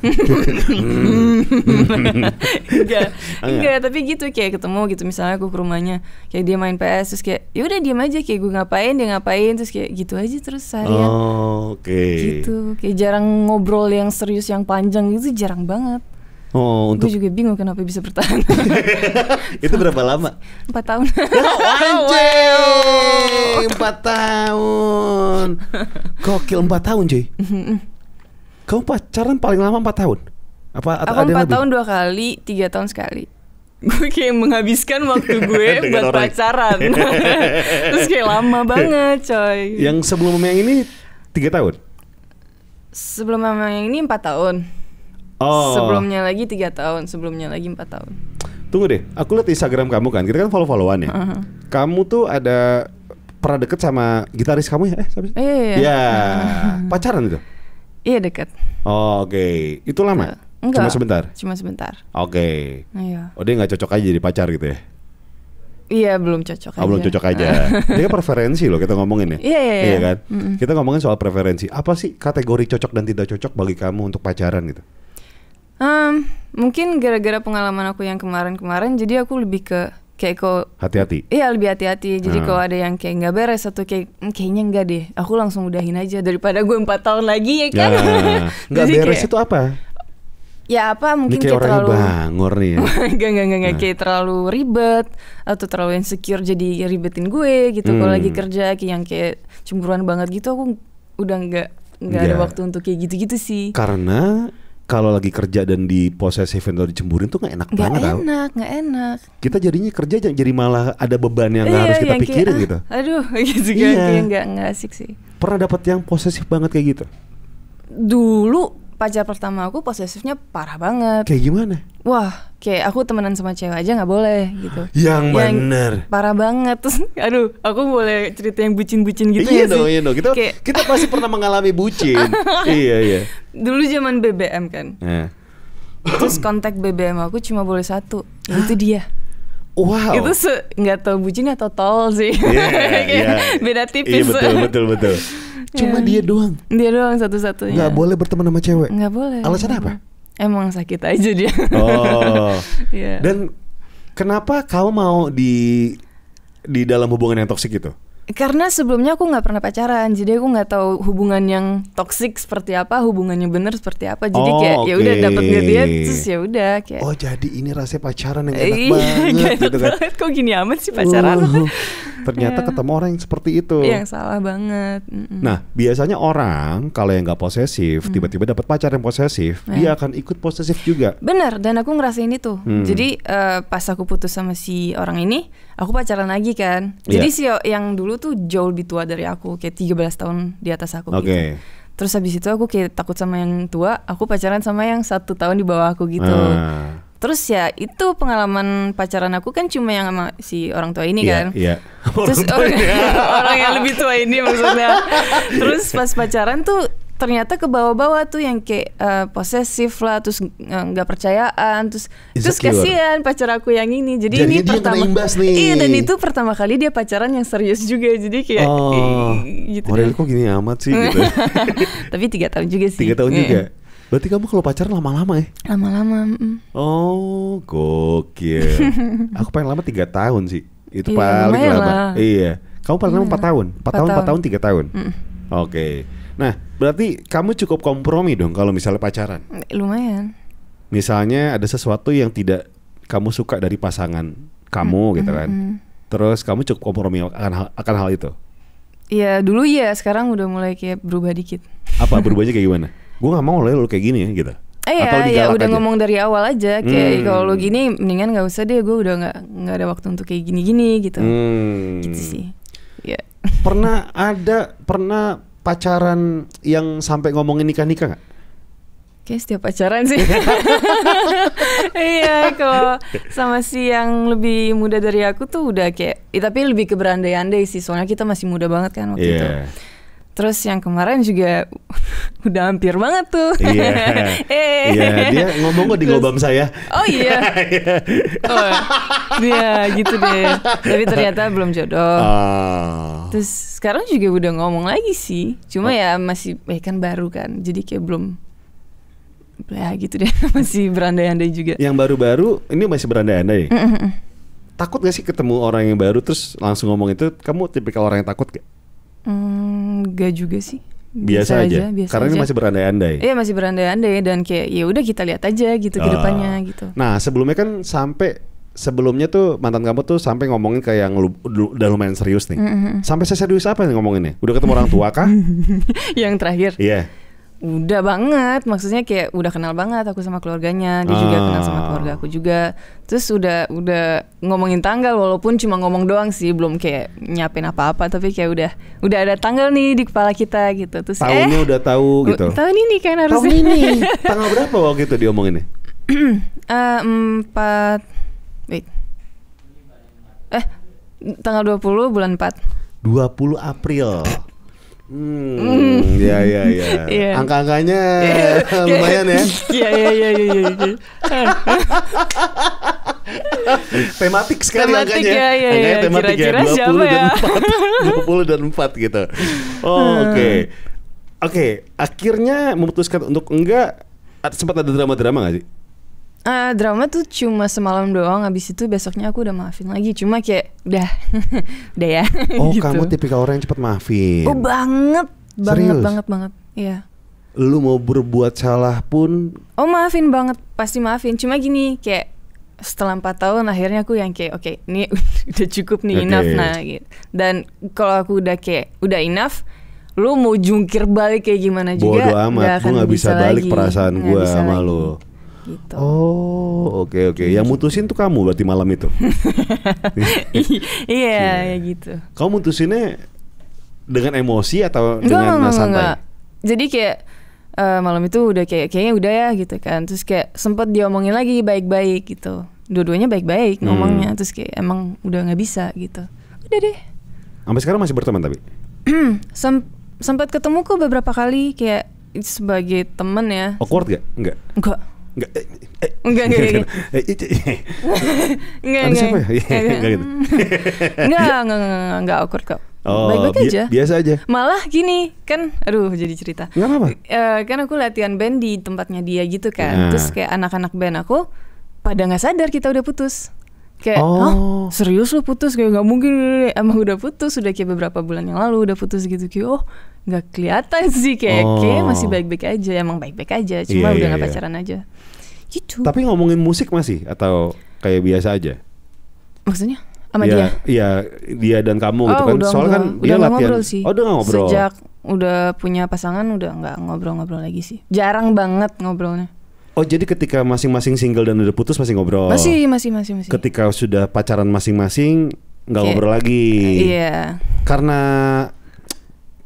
enggak oh, iya. enggak tapi gitu kayak ketemu gitu misalnya aku ke rumahnya kayak dia main PS terus kayak ya udah diem aja kayak gue ngapain dia ngapain terus kayak gitu aja terus saya, oh, oke okay. gitu kayak jarang ngobrol yang serius yang panjang itu jarang banget Oh, untuk gue juga bingung kenapa bisa bertahan. itu berapa lama? Empat tahun. Wow, ya, empat tahun. Gokil empat tahun, cuy. Kamu pacaran paling lama empat tahun? Apa Aku empat tahun dua kali, tiga tahun sekali. Gue kayak menghabiskan waktu gue buat pacaran. Terus kayak lama banget, coy. Yang sebelumnya yang ini tiga tahun. Sebelum yang ini empat tahun. Oh. Sebelumnya lagi tiga tahun, sebelumnya lagi empat tahun. Tunggu deh, aku lihat Instagram kamu kan, kita kan follow-followan ya. Uh-huh. Kamu tuh ada pernah deket sama gitaris kamu ya? Eh, siapa sih? Iya. Yeah. Iya. Iya. yeah. Pacaran gitu? Iya deket. Oh, Oke, okay. itu lama? Enggak. Cuma sebentar. Cuma sebentar. Oke. Okay. Iya. Oh dia nggak cocok aja jadi pacar gitu ya? Iya belum cocok oh, aja. Belum cocok aja. Dia kan preferensi loh kita ngomongin ya. Iya iya. Iya, iya kan. Mm -mm. Kita ngomongin soal preferensi. Apa sih kategori cocok dan tidak cocok bagi kamu untuk pacaran gitu? Um, mungkin gara-gara pengalaman aku yang kemarin-kemarin, jadi aku lebih ke kayak kok hati-hati iya lebih hati-hati jadi hmm. kalau ada yang kayak nggak beres atau kayak hmm, kayaknya enggak deh aku langsung udahin aja daripada gue empat tahun lagi ya kan ya. nggak beres kayak, itu apa ya apa mungkin kayak, kayak terlalu bangor nih ya. gak gak gak, gak. Nah. kayak terlalu ribet atau terlalu insecure jadi ribetin gue gitu hmm. kalau lagi hmm. kerja kayak yang kayak cemburuan banget gitu aku udah nggak nggak ada iya. waktu untuk kayak gitu-gitu sih karena kalau lagi kerja dan di posesif atau dicemburin tuh nggak enak gak banget tau. enak, nggak enak. Kita jadinya kerja jadi malah ada beban yang iya, harus kita yang pikirin kayak, ah, gitu. Aduh, gitu kan, iya. kayak nggak nggak asik sih. Pernah dapat yang posesif banget kayak gitu? Dulu pacar pertama aku posesifnya parah banget. Kayak gimana? Wah, kayak aku temenan sama cewek aja nggak boleh gitu. Yang, yang Parah banget terus. Aduh, aku boleh cerita yang bucin-bucin gitu iya dong, Iya dong, kita kayak... kita pasti pernah mengalami bucin. iya iya. Dulu zaman BBM kan. Yeah. Terus kontak BBM aku cuma boleh satu, Itu dia. Wow. Itu nggak tahu bucin atau tol sih. Yeah, yeah. Iya. Beda iya, tipis. Iya betul betul betul. Cuma iya. dia doang. Dia doang satu-satunya. Gak boleh berteman sama cewek. Gak boleh. Alasan apa? Emang sakit aja dia. Oh. yeah. Dan kenapa kau mau di di dalam hubungan yang toksik itu karena sebelumnya aku nggak pernah pacaran, jadi aku nggak tahu hubungan yang toksik seperti apa, hubungannya bener seperti apa. Jadi oh, kayak okay. ya udah dapet dia dia terus ya udah kayak. Oh jadi ini rasanya pacaran yang enak iya, banget. Enak gitu kan. Kok gini amat sih pacaran? Uh, ternyata yeah. ketemu orang yang seperti itu. Iya, yang salah banget. Mm -mm. Nah biasanya orang kalau yang nggak posesif, mm. tiba-tiba mm. dapat pacar yang posesif, yeah. dia akan ikut posesif juga. Bener, dan aku ngerasain itu. mm. Jadi uh, pas aku putus sama si orang ini aku pacaran lagi kan. Iya. Jadi yeah. si yang dulu tuh jauh lebih tua dari aku, kayak 13 tahun di atas aku okay. gitu. Terus habis itu aku kayak takut sama yang tua, aku pacaran sama yang satu tahun di bawah aku gitu. Uh. Terus ya itu pengalaman pacaran aku kan cuma yang sama si orang tua ini yeah, kan. Yeah. Terus orang, orang yang lebih tua ini maksudnya. Terus pas pacaran tuh ternyata ke bawah-bawah tuh yang kayak uh, posesif lah terus eh, nggak uh, percayaan terus Insecure. terus kasihan pacar aku yang ini jadi, jadi ini pertama nih. iya dan itu pertama kali dia pacaran yang serius juga jadi kayak oh, eh, gitu Aurel kan. kok gini amat sih gitu. tapi tiga tahun juga sih tiga tahun yeah. juga Berarti kamu kalau pacaran lama-lama ya? Lama-lama. Mm. Oh, gokil. aku paling lama tiga tahun sih. Itu iya, paling lama. Lah. Iya. Kamu paling lama iya. empat tahun. Empat tahun, empat tahun, tiga tahun. Mm. Oke. Okay. Nah, berarti kamu cukup kompromi dong kalau misalnya pacaran. Lumayan. Misalnya ada sesuatu yang tidak kamu suka dari pasangan kamu -hmm. gitu hmm, kan. Hmm. Terus kamu cukup kompromi akan hal, akan hal itu. Iya dulu ya, sekarang udah mulai kayak berubah dikit. Apa berubahnya kayak gimana? Gue gak mau lo kayak gini ya gitu. Eh ya, udah aja? ngomong dari awal aja kayak hmm. kalau lo gini mendingan nggak usah deh gue udah nggak nggak ada waktu untuk kayak gini-gini gitu. Hmm. Gitu sih. Ya. Pernah ada pernah pacaran yang sampai ngomongin nikah nikah nggak? Kayak setiap pacaran sih. iya, kok sama si yang lebih muda dari aku tuh udah kayak, ya, tapi lebih ke berandai-andai sih. Soalnya kita masih muda banget kan waktu yeah. itu iya. Terus yang kemarin juga udah hampir banget tuh. Iya. eh. Iya, dia ngomong kok di gobam saya. Oh iya. iya. oh, iya, gitu deh. Tapi ternyata belum jodoh. Oh. Terus sekarang juga udah ngomong lagi sih. Cuma oh. ya masih eh kan baru kan. Jadi kayak belum ya gitu deh masih berandai-andai juga. Yang baru-baru ini masih berandai-andai. Mm -mm. Takut gak sih ketemu orang yang baru terus langsung ngomong itu? Kamu tipikal orang yang takut gak? Enggak hmm, gak juga sih. Biasa, biasa aja. aja biasa Karena aja. ini masih berandai-andai. Iya masih berandai-andai dan kayak ya udah kita lihat aja gitu ke ah. depannya gitu. Nah sebelumnya kan sampai sebelumnya tuh mantan kamu tuh sampai ngomongin kayak yang lu, lu, udah lumayan serius nih. Mm -hmm. Sampai saya serius apa yang ngomonginnya? Udah ketemu orang tua kah? yang terakhir. Iya. Yeah Udah banget, maksudnya kayak udah kenal banget aku sama keluarganya, dia ah. juga kenal sama ah. keluarga aku juga. Terus udah udah ngomongin tanggal walaupun cuma ngomong doang sih, belum kayak nyiapin apa-apa tapi kayak udah udah ada tanggal nih di kepala kita gitu. Terus tahunnya eh, udah tahu gitu. Tahun ini kan harus. Tahun ini. tanggal berapa waktu itu diomonginnya? uh, empat wait. Eh, tanggal 20 bulan 4. 20 April. Hmm, ya ya ya. Yeah. Angka-angkanya yeah. lumayan ya. Iya, iya iya iya iya. iya. Tematik sekali tematik angkanya. Ya, iya, iya. ya, angkanya ya. tematik Kira-kira ya. 20 dan ya? 4. 20 dan 4 gitu. Oh, hmm. oke. Oh, Oke, okay. okay. akhirnya memutuskan untuk enggak sempat ada drama-drama gak sih? uh, drama tuh cuma semalam doang habis itu besoknya aku udah maafin lagi cuma kayak udah udah ya oh gitu. kamu tipikal orang yang cepat maafin oh banget banget Serius? banget banget iya lu mau berbuat salah pun oh maafin banget pasti maafin cuma gini kayak setelah empat tahun akhirnya aku yang kayak oke okay, ini udah cukup nih okay. enough nah gitu dan kalau aku udah kayak udah enough lu mau jungkir balik kayak gimana juga Bodo amat, gue gak bisa, bisa balik lagi. perasaan gue sama lagi. lu gitu. Oh, oke okay, oke. Okay. Yang gitu. mutusin tuh kamu berarti malam itu. iya, ya gitu. Kamu mutusinnya dengan emosi atau enggak, dengan enggak, santai? Enggak. Jadi kayak uh, malam itu udah kayak kayaknya udah ya gitu kan. Terus kayak sempet diomongin lagi baik-baik gitu. Dua-duanya baik-baik hmm. ngomongnya. Terus kayak emang udah nggak bisa gitu. Udah deh. Sampai sekarang masih berteman tapi? Hmm, Semp sempat ketemu kok beberapa kali kayak sebagai temen ya. Awkward gak? Enggak. Enggak. Eh, eh, enggak, enggak, enggak, enggak, enggak, eh, enggak, enggak, enggak, enggak, ya? enggak, enggak, Enggak gitu. Enggak, enggak, enggak, enggak awkward kok. Oh, Baik-baik bi aja. Biasa aja. Malah gini, kan aduh jadi cerita. Enggak apa-apa. Uh, kan aku latihan band di tempatnya dia gitu kan. Nah. Terus kayak anak-anak band aku pada nggak sadar kita udah putus. Kayak, oh. serius lu putus? Kayak nggak mungkin, emang udah putus. Udah kayak beberapa bulan yang lalu udah putus gitu. Kayak, oh nggak kelihatan sih kayak, oh. kayak masih baik-baik aja. Emang baik-baik aja, cuma yeah, udah iya, nggak yeah, pacaran aja gitu. Tapi ngomongin musik masih atau kayak biasa aja? Maksudnya? Sama ya, dia? Iya, dia dan kamu gitu oh, gitu kan. Udah, Soalnya kan dia udah latihan. Ngobrol sih. Oh, udah ngobrol. Sejak udah punya pasangan udah nggak ngobrol-ngobrol lagi sih. Jarang banget ngobrolnya. Oh jadi ketika masing-masing single dan udah putus masih ngobrol? Masih, masih, masih, masih. Ketika sudah pacaran masing-masing nggak iya. ngobrol lagi. Iya. Karena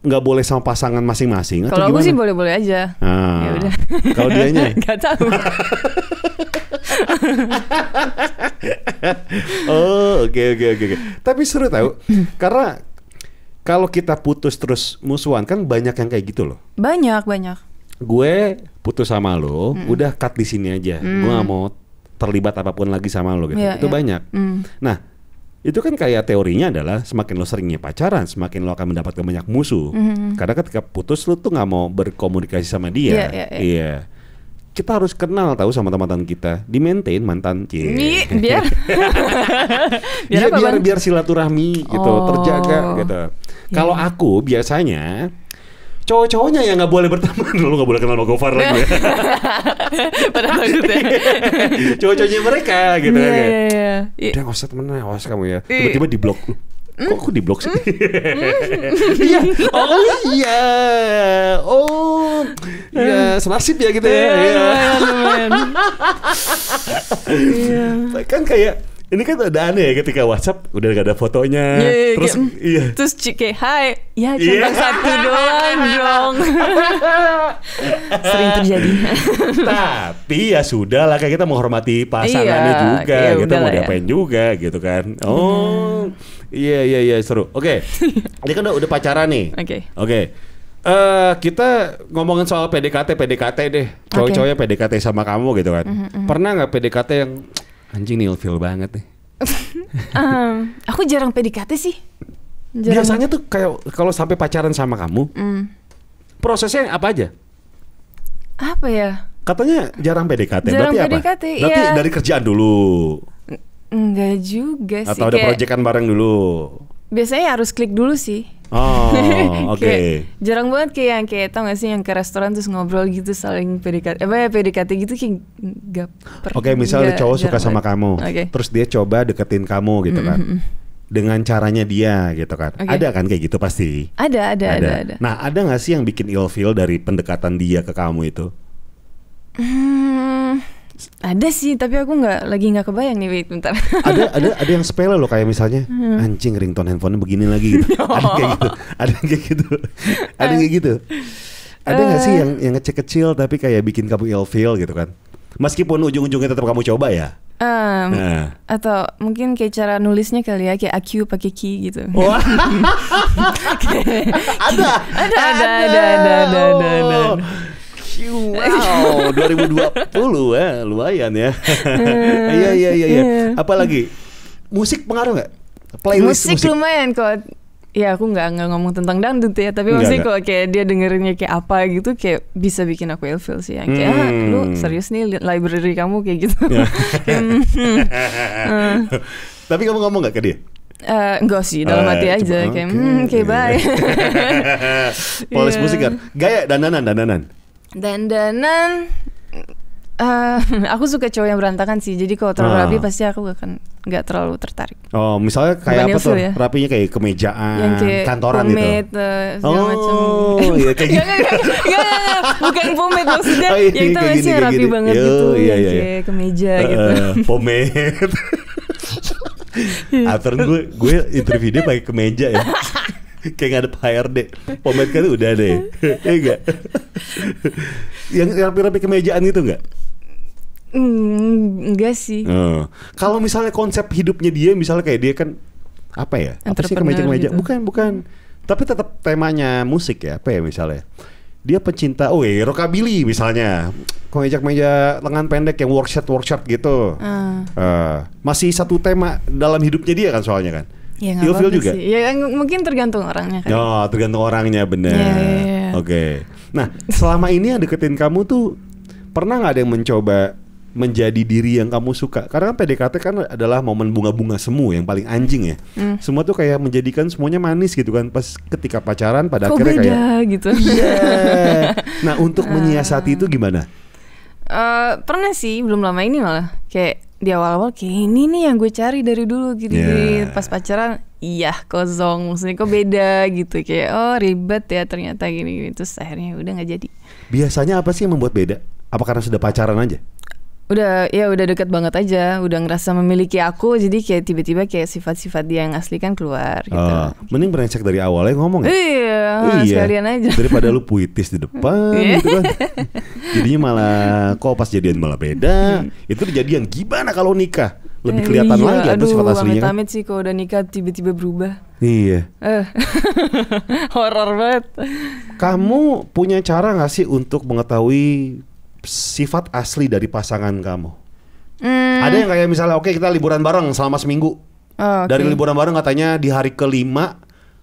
nggak boleh sama pasangan masing-masing kalau aku sih boleh-boleh aja ah. ya kalau dia nya nggak tahu oh oke okay, oke okay, oke okay. tapi seru tahu karena kalau kita putus terus musuhan kan banyak yang kayak gitu loh banyak banyak gue putus sama lo mm. udah cut di sini aja mm. gue gak mau terlibat apapun lagi sama lo gitu yeah, itu yeah. banyak mm. nah itu kan kayak teorinya adalah semakin lo seringnya pacaran, semakin lo akan mendapatkan banyak musuh. Mm-hmm. Karena ketika putus lo tuh nggak mau berkomunikasi sama dia. Iya. Yeah, yeah, yeah. yeah. Kita harus kenal tahu sama teman-teman kita, di maintain mantan. Yeah. biar biar, ya, biar, biar silaturahmi gitu, oh. terjaga gitu. Yeah. Kalau aku biasanya cowok-cowoknya yang nggak boleh berteman lu nggak boleh kenal sama Gofar lagi ya padahal gitu ya cowok-cowoknya mereka gitu yeah, kan yeah, yeah. Iya. Iya. udah nggak usah temenan awas kamu ya iya. tiba-tiba di blok lu hmm? Kok aku di blok sih? Hmm? Iya. oh iya. Oh. Iya, senasib ya gitu ya. Iya. Kan kayak ini kan ada aneh ya ketika WhatsApp udah gak ada fotonya, yeah, terus kayak, iya. terus iya. cike hai, ya iya. cuma yeah. satu doang dong. Sering terjadi. Tapi ya sudah lah kayak kita menghormati pasangannya yeah, juga, yeah, kita mau ya. diapain juga gitu kan. Oh, iya iya iya seru. Oke, okay. ini kan udah, udah pacaran nih. Oke. Okay. Oke. Okay. Uh, eh, kita ngomongin soal PDKT, PDKT deh. Cowok-cowoknya PDKT sama kamu gitu kan. Mm -hmm. Pernah nggak PDKT yang Anjing nih, ilfil banget nih. um, aku jarang PDKT sih. Jarang Biasanya tuh kayak kalau sampai pacaran sama kamu, mm. prosesnya apa aja? Apa ya? Katanya jarang PDKT. Jarang berarti PDKT, apa? Berarti dari kerjaan dulu. Enggak juga sih. Atau ada kayak... proyekan bareng dulu. Biasanya harus klik dulu sih. Oh, oke. Okay. jarang banget kayak yang kayak tau gak sih yang ke restoran terus ngobrol gitu saling pedikat, Apa ya pedikat gitu kayak nggak pernah. Oke, okay, misalnya cowok suka sama kamu. Okay. Terus dia coba deketin kamu gitu kan. Mm -hmm. Dengan caranya dia gitu kan. Okay. Ada kan kayak gitu pasti. Ada, ada, ada, ada. ada. Nah, ada gak sih yang bikin ill feel dari pendekatan dia ke kamu itu? Hmm ada sih, tapi aku nggak lagi nggak kebayang nih, wait bentar. Ada ada ada yang sepele loh kayak misalnya hmm. anjing ringtone handphonenya begini lagi gitu. ada kayak gitu. Ada kayak gitu. ada kayak gitu. Ada nggak uh. sih eh. yang yang ngecek kecil tapi kayak bikin kamu ill feel gitu kan? Meskipun ujung-ujungnya tetap kamu coba ya. Um, nah. Atau mungkin kayak cara nulisnya kali ya Kayak aku pakai ki gitu ada, ada, ada, ada, ada, ada. Oh. Wow, 2020 ya, eh, lumayan ya. Hmm. Iya iya iya iya. Hmm. Apalagi musik pengaruh nggak? musik, musik lumayan kok. Ya aku nggak nggak ngomong tentang dangdut ya, tapi musik kok kayak dia dengerinnya kayak apa gitu, kayak bisa bikin aku ilfil sih. Yang kayak hmm. ah, lu hmm. serius nih library kamu kayak gitu. Ya. tapi kamu ngomong nggak ke dia? Uh, enggak sih dalam uh, aja cuma, kayak okay. hmm kayak bye polis yeah. musik kan iya. gaya dananan dandanan dan Uh, aku suka cowok yang berantakan sih. Jadi kalau terlalu rapi ah. rapi pasti aku akan nggak terlalu tertarik. Oh, misalnya kayak Bukan apa tuh? Ya? Rapinya kayak kemejaan, yang kayak kantoran gitu. pomade, gitu. uh, oh, macam. iya kayak gitu. Bukan pomade maksudnya. Oh, iya, yang itu masih rapi gini. banget Yo, gitu. Iya, iya, iya, Kayak kemeja uh, gitu. Pomade. After ah, gue gue interview dia pakai kemeja ya. kayak ngadep ada HRD pomade kan udah deh ya enggak yang rapi-rapi kemejaan gitu nggak Mm, enggak sih. Hmm. Kalau misalnya konsep hidupnya dia, misalnya kayak dia kan apa ya? Apa sih kemeja-kemeja? Gitu. Bukan, bukan. Tapi tetap temanya musik ya, apa ya misalnya? Dia pecinta, oh ya, rockabilly misalnya. Kemeja-kemeja lengan pendek yang workshop workshop gitu. Uh. Uh, masih satu tema dalam hidupnya dia kan soalnya kan. Ya, Ilfil juga. Sih. Ya mungkin tergantung orangnya kan. Oh, tergantung orangnya bener. Ya, ya, ya. Oke. Okay. Nah, selama ini yang deketin kamu tuh pernah nggak ada yang mencoba menjadi diri yang kamu suka karena kan PDKT kan adalah momen bunga-bunga semu yang paling anjing ya mm. semua tuh kayak menjadikan semuanya manis gitu kan pas ketika pacaran pada Kok akhirnya beda, kayak gitu yeah. nah untuk eh. menyiasati uh, itu gimana uh, pernah sih belum lama ini malah kayak di awal-awal kayak ini nih yang gue cari dari dulu gitu, yeah. pas pacaran iya kosong maksudnya kok beda gitu kayak oh ribet ya ternyata gini, gini. terus akhirnya udah nggak jadi biasanya apa sih yang membuat beda apa karena sudah pacaran aja udah ya udah deket banget aja udah ngerasa memiliki aku jadi kayak tiba-tiba kayak sifat-sifat dia yang asli kan keluar gitu uh, mending brengsek dari awal ya ngomong ya iya, iya sekalian aja daripada lu puitis di depan iya. gitu kan jadinya malah kok pas jadian malah beda itu yang gimana kalau nikah lebih kelihatan iya, lagi aduh, sifat aslinya kan? sih kalau udah nikah tiba-tiba berubah. Iya. Uh, Horor banget. Kamu punya cara nggak sih untuk mengetahui sifat asli dari pasangan kamu? Hmm. Ada yang kayak misalnya, oke okay, kita liburan bareng selama seminggu. Oh, okay. Dari liburan bareng katanya di hari kelima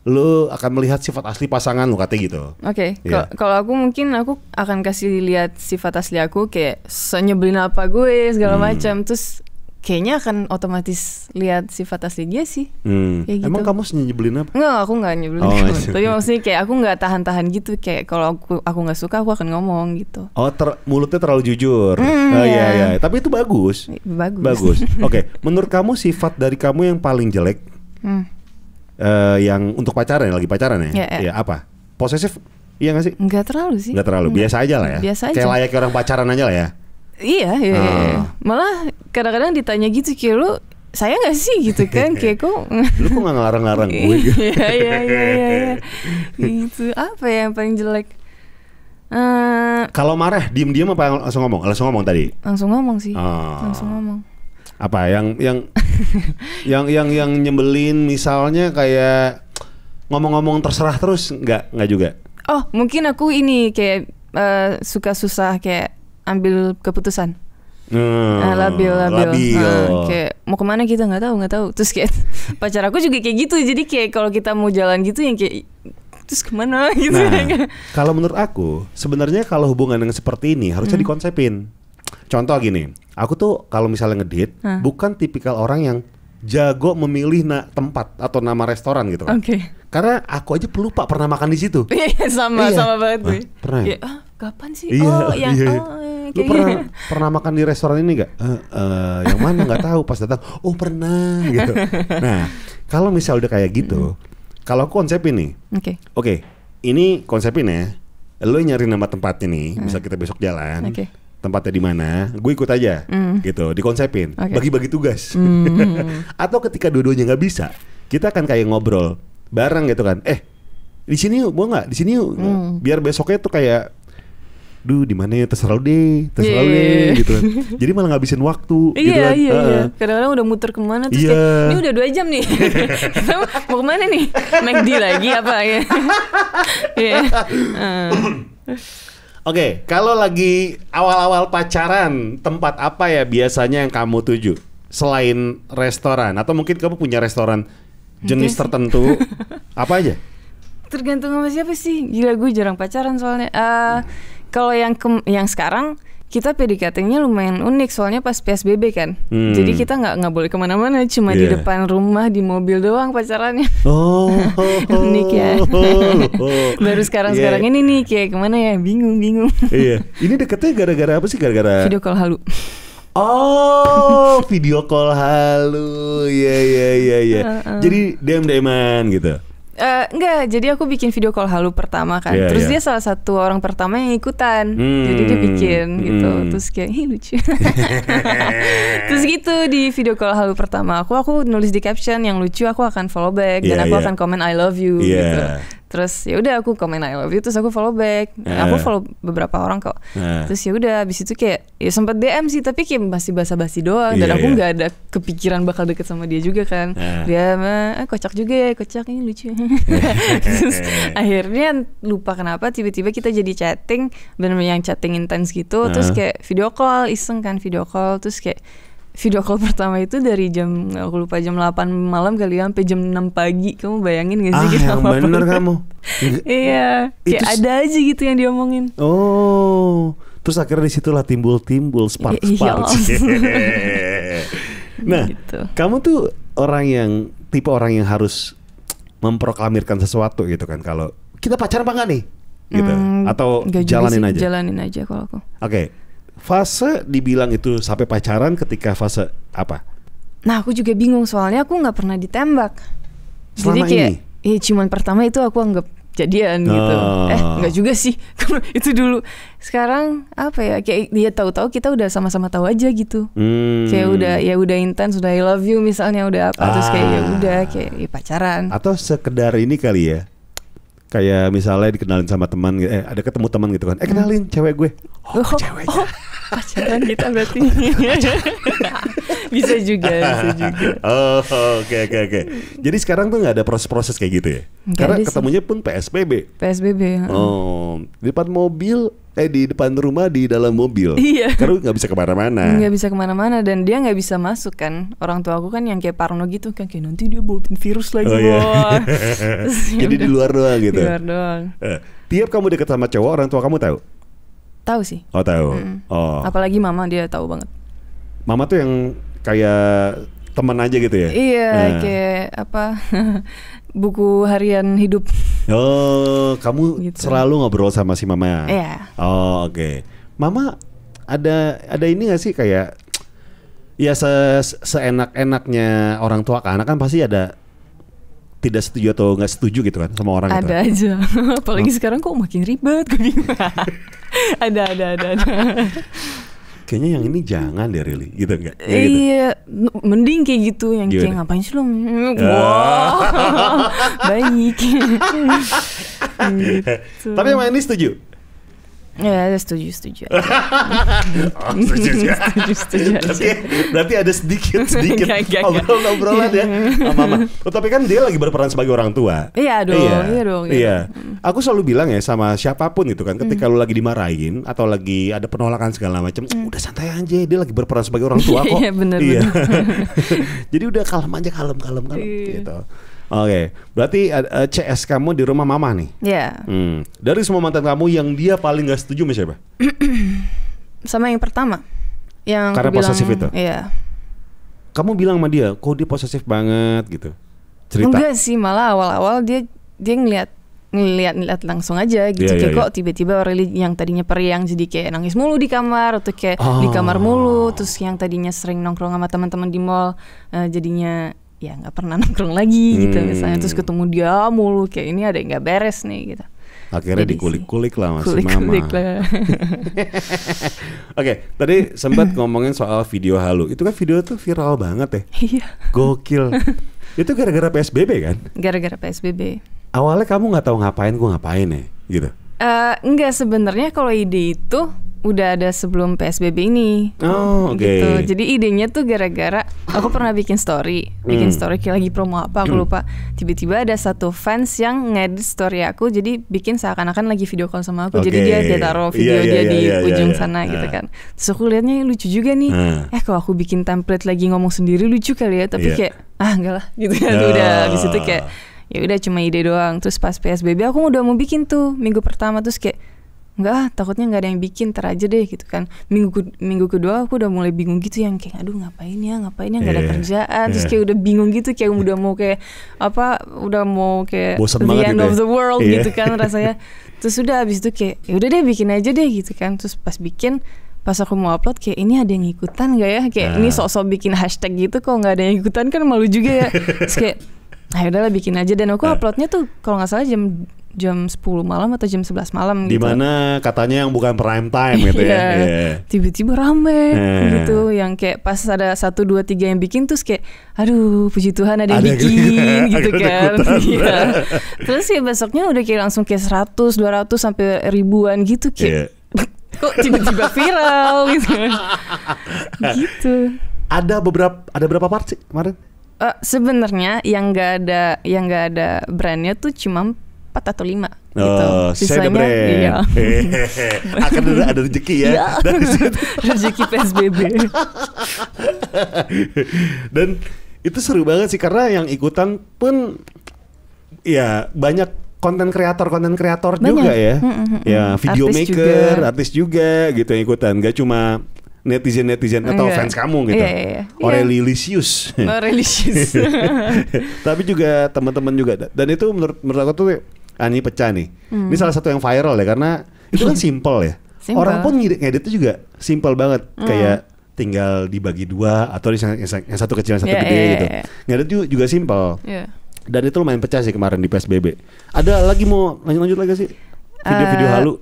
lo akan melihat sifat asli pasangan lo katanya gitu. Oke. Okay. Iya. Yeah. Kalau aku mungkin aku akan kasih lihat sifat asli aku kayak senyebelin apa gue segala hmm. macam. Terus kayaknya akan otomatis lihat sifat aslinya sih. Hmm. Kayak gitu. Emang kamu nyebelin apa? Enggak, aku nggak nyebelin. Oh, iya. Tapi maksudnya kayak aku nggak tahan-tahan gitu kayak kalau aku aku nggak suka aku akan ngomong gitu. Oh, ter mulutnya terlalu jujur. Mm, oh, iya. iya iya. Tapi itu bagus. Iya, bagus. Bagus. Oke, okay. menurut kamu sifat dari kamu yang paling jelek? Hmm. Uh, yang untuk pacaran lagi pacaran ya? Ya, ya. Ya apa? Posesif Iya gak sih? Enggak terlalu sih. Enggak terlalu, biasa aja lah ya. Biasa aja. Kayak layaknya orang pacaran aja lah ya. Iya, iya, uh. iya. iya. Ah. Malah kadang-kadang ditanya gitu kayak lu saya nggak sih gitu kan kayak kok lu kok nggak ngarang-ngarang gue gitu. Iya, iya, iya, iya. Gitu. Apa ya yang paling jelek? Uh, Kalau marah diem-diem apa langsung ngomong? Langsung ngomong tadi. Langsung ngomong sih. Uh. Langsung ngomong. Apa ya, yang yang yang yang yang nyebelin misalnya kayak ngomong-ngomong terserah terus nggak nggak juga? Oh mungkin aku ini kayak uh, suka susah kayak ambil keputusan Hmm, nah, labil labil, labil. Nah, kayak mau kemana kita nggak tahu nggak tahu terus kayak pacar aku juga kayak gitu jadi kayak kalau kita mau jalan gitu yang kayak terus kemana gitu nah, kalau menurut aku sebenarnya kalau hubungan yang seperti ini harusnya hmm. dikonsepin contoh gini aku tuh kalau misalnya ngedit hmm. bukan tipikal orang yang jago memilih na tempat atau nama restoran gitu Oke. Okay. Karena aku aja pelupa pernah makan di situ. Iya sama iya. sama banget gue. Hah, pernah. Ya, iya, ah, kapan sih? Iya, oh, yang iya. oh, Lu pernah pernah makan di restoran ini gak? Uh, eh, uh, eh, yang mana nggak tahu pas datang. Oh pernah gitu. Nah kalau misal udah kayak gitu, kalau aku konsep ini. Oke. Okay. Oke, okay, ini ini ya. Lo nyari nama tempat ini, Misal nah. kita besok jalan. Oke. Okay tempatnya di mana, gue ikut aja mm. gitu, dikonsepin, okay. bagi-bagi tugas. Mm. Atau ketika dua-duanya nggak bisa, kita akan kayak ngobrol bareng gitu kan. Eh, di sini yuk, gue nggak? Di sini yuk, mm. biar besoknya tuh kayak duh di mana ya terserah lu deh terserah yeah. deh iya. gitu kan jadi malah ngabisin waktu iya, gitu yeah, kan iya iya Karena kadang-kadang udah muter kemana terus yeah. kayak, ini udah dua jam nih mau kemana nih McD lagi apa ya yeah. uh. Oke, okay, kalau lagi awal-awal pacaran, tempat apa ya biasanya yang kamu tuju? Selain restoran atau mungkin kamu punya restoran jenis tertentu apa aja? Tergantung sama siapa sih? Gila gue jarang pacaran soalnya. Uh, hmm. Kalau yang ke yang sekarang kita PDKT-nya lumayan unik soalnya pas PSBB kan. Hmm. Jadi kita nggak nggak boleh kemana-mana, cuma yeah. di iya. depan rumah di mobil doang pacarannya. Oh, unik ya. Baru sekarang-sekarang yeah. Iya. ini nih kayak kemana ya? Bingung, bingung. iya. Ini deketnya gara-gara apa sih? Gara-gara video call halu. Oh, video call halu. ya yeah, ya yeah, iya, iya. iya Jadi dm dm gitu. Uh, enggak, jadi aku bikin video call halu pertama kan. Yeah, Terus yeah. dia salah satu orang pertama yang ikutan. Hmm, jadi dia bikin gitu. hmm. gitu. Terus kayak, "Hei lucu." Terus gitu di video call halu pertama aku aku nulis di caption yang lucu aku akan follow back yeah, dan iya, aku yeah. akan komen I love you yeah. gitu terus ya udah aku komen I love you terus aku follow back yeah. aku follow beberapa orang kok yeah. terus ya udah abis itu kayak ya sempet DM sih tapi kayak masih basa-basi doang yeah, dan iya, aku iya. nggak yeah. ada kepikiran bakal deket sama dia juga kan yeah. dia mah eh, kocak juga ya kocak ini lucu terus eh. akhirnya lupa kenapa tiba-tiba kita jadi chatting benar-benar yang chatting intens gitu uh -huh. terus eh. kayak video call iseng kan video call terus kayak video call pertama itu dari jam aku lupa jam 8 malam kali ya sampai jam 6 pagi kamu bayangin gak sih ah, kita apa bener kamu iya kayak ada aja gitu yang diomongin oh terus akhirnya disitulah timbul timbul iya, spark iya, ya spark nah gitu. kamu tuh orang yang tipe orang yang harus memproklamirkan sesuatu gitu kan kalau kita pacaran apa enggak nih gitu hmm, atau jalanin sih, aja jalanin aja kalau aku oke okay fase dibilang itu sampai pacaran ketika fase apa? Nah aku juga bingung soalnya aku nggak pernah ditembak. Selama Jadi kayak, ini? Ya cuman pertama itu aku anggap jadian gitu. oh. gitu. Eh nggak juga sih itu dulu. Sekarang apa ya kayak dia ya tahu-tahu kita udah sama-sama tahu aja gitu. Hmm. Kayak udah ya udah intens udah I love you misalnya udah apa ah. terus kayak ya ah. udah kayak ya pacaran. Atau sekedar ini kali ya kayak misalnya dikenalin sama teman eh ada ketemu teman gitu kan eh kenalin hmm. cewek gue oh, oh cewek oh pacaran kita berarti bisa juga bisa juga oh oke oke oke jadi sekarang tuh nggak ada proses-proses kayak gitu ya gak karena ketemunya sih. pun psbb psbb oh di depan mobil eh di depan rumah di dalam mobil iya karena nggak bisa kemana-mana nggak bisa kemana-mana dan dia nggak bisa masuk kan orang tua aku kan yang kayak parno gitu kan kayak nanti dia bawa virus lagi oh, iya. jadi di luar doang gitu di luar doang eh, tiap kamu deket sama cowok orang tua kamu tahu Tahu sih. Oh tahu. Mm. Oh. Apalagi mama dia tahu banget. Mama tuh yang kayak teman aja gitu ya? Iya, nah. kayak apa buku harian hidup. Oh, kamu gitu. selalu ngobrol sama si mama? Iya. Oh, oke. Okay. Mama ada ada ini gak sih kayak ya se seenak-enaknya orang tua ke anak kan pasti ada tidak setuju atau nggak setuju gitu kan sama orang gitu ada gitu. aja apalagi hmm. sekarang kok makin ribet ada ada ada ada kayaknya yang ini jangan deh Rili gitu enggak ya, gitu. iya mending kayak gitu yang Gimana? kayak ngapain sih lo wow baik gitu. tapi yang ini setuju Ya, ya, ya, setuju, setuju. oh, setuju, ya. setuju, setuju berarti, berarti ada sedikit sedikit obrolan, obrolan ya sama mama. Oh, tapi kan dia lagi berperan sebagai orang tua. Iya dong, iya, iya dong. Iya. iya. Hmm. Aku selalu bilang ya sama siapapun gitu kan, hmm. ketika mm. lu lagi dimarahin atau lagi ada penolakan segala macam, mm. udah santai aja, dia lagi berperan sebagai orang tua iya, kok. iya, benar. iya. Jadi udah kalem aja, kalem, kalem, kalem iya. gitu. Oke, okay. berarti uh, eh, eh, CS kamu di rumah mama nih. Iya. Yeah. Hmm. Dari semua mantan kamu yang dia paling gak setuju sama siapa? sama yang pertama. Yang Karena bilang, posesif itu. Iya. Kamu bilang sama dia, kok dia posesif banget gitu. Cerita. Enggak sih, malah awal-awal dia dia ngeliat ngeliat-ngeliat langsung aja gitu yeah, yeah, iya. kok tiba tiba-tiba Aureli yang tadinya periang jadi kayak nangis mulu di kamar atau kayak oh. di kamar mulu terus yang tadinya sering nongkrong sama teman-teman di mall uh, jadinya ya nggak pernah nongkrong lagi gitu hmm. gitu misalnya terus ketemu dia mulu kayak ini ada yang nggak beres nih gitu akhirnya dikulik-kulik lah mas kulik -kulik mama. Oke, okay, tadi sempat ngomongin soal video halu. Itu kan video tuh viral banget ya. Iya. Gokil. Itu gara-gara PSBB kan? Gara-gara PSBB. Awalnya kamu nggak tahu ngapain, gue ngapain ya, gitu. Uh, nggak sebenarnya kalau ide itu udah ada sebelum PSBB ini. Oh, gitu. oke. Okay. Gitu. Jadi idenya tuh gara-gara aku pernah bikin story, bikin hmm. story kayak lagi promo apa aku hmm. lupa. Tiba-tiba ada satu fans yang ngedit story aku jadi bikin seakan-akan lagi video call sama aku. Okay. Jadi dia dia taruh iya, video yeah, yeah, dia yeah, di yeah, iya, ujung yeah, sana yeah. gitu ah. kan. Terus aku liatnya lucu juga nih. Uh. Eh kalau aku bikin template lagi ngomong sendiri lucu kali ya, tapi yeah. kayak ah enggak lah gitu kan. Uh. udah habis itu kayak ya udah cuma ide doang. Terus pas PSBB aku udah mau bikin tuh minggu pertama terus kayak nggak takutnya nggak ada yang bikin ter aja deh gitu kan minggu minggu kedua aku udah mulai bingung gitu yang kayak aduh ngapain ya ngapain ya nggak yeah, ada iya, kerjaan terus iya. kayak udah bingung gitu kayak udah mau kayak apa udah mau kayak Bosan the end gitu of ya. the world yeah. gitu kan rasanya terus sudah habis itu kayak ya udah deh bikin aja deh gitu kan terus pas bikin pas aku mau upload kayak ini ada yang ikutan gak ya kayak nah. ini ah. sok-sok bikin hashtag gitu kok nggak ada yang ikutan kan malu juga ya terus kayak Nah udahlah bikin aja dan aku ah. uploadnya tuh kalau nggak salah jam jam 10 malam atau jam 11 malam gitu. Dimana katanya yang bukan prime time gitu ya. Iya. Iya. Tiba-tiba yeah. rame yeah. gitu yang kayak pas ada satu dua tiga yang bikin terus kayak aduh puji Tuhan ada yang bikin gitu kan. Iya. terus ya besoknya udah kayak langsung kayak dua ratus sampai ribuan gitu kayak. Yeah. Kok tiba-tiba viral gitu. gitu. Ada beberapa ada berapa part sih kemarin? Uh, sebenarnya yang nggak ada yang nggak ada brandnya tuh cuma empat atau lima oh, gitu. Sisanya iya. Akan ada, ada rezeki ya. Iya. Dari situ. rezeki PSBB. Dan itu seru banget sih karena yang ikutan pun ya banyak konten kreator konten kreator juga ya. Hmm, -hmm. Ya, mm. video artis maker, juga. artis juga gitu yang ikutan. Gak cuma netizen-netizen atau fans kamu gitu. Yeah, yeah, yeah. Tapi juga teman-teman juga. Dan itu menurut menurut aku tuh Ani ah, ini pecah nih. Hmm. Ini salah satu yang viral ya karena itu kan simple ya. Simple. Orang pun ngedit ngeditnya juga simple banget hmm. kayak tinggal dibagi dua atau yang, yang satu kecil yang satu yeah, gede yeah, gitu. Yeah, yeah. Ngedit juga, juga simple. Yeah. Dan itu lumayan pecah sih kemarin di PSBB. Ada lagi mau lanjut-lanjut lagi sih? Video-video uh, halu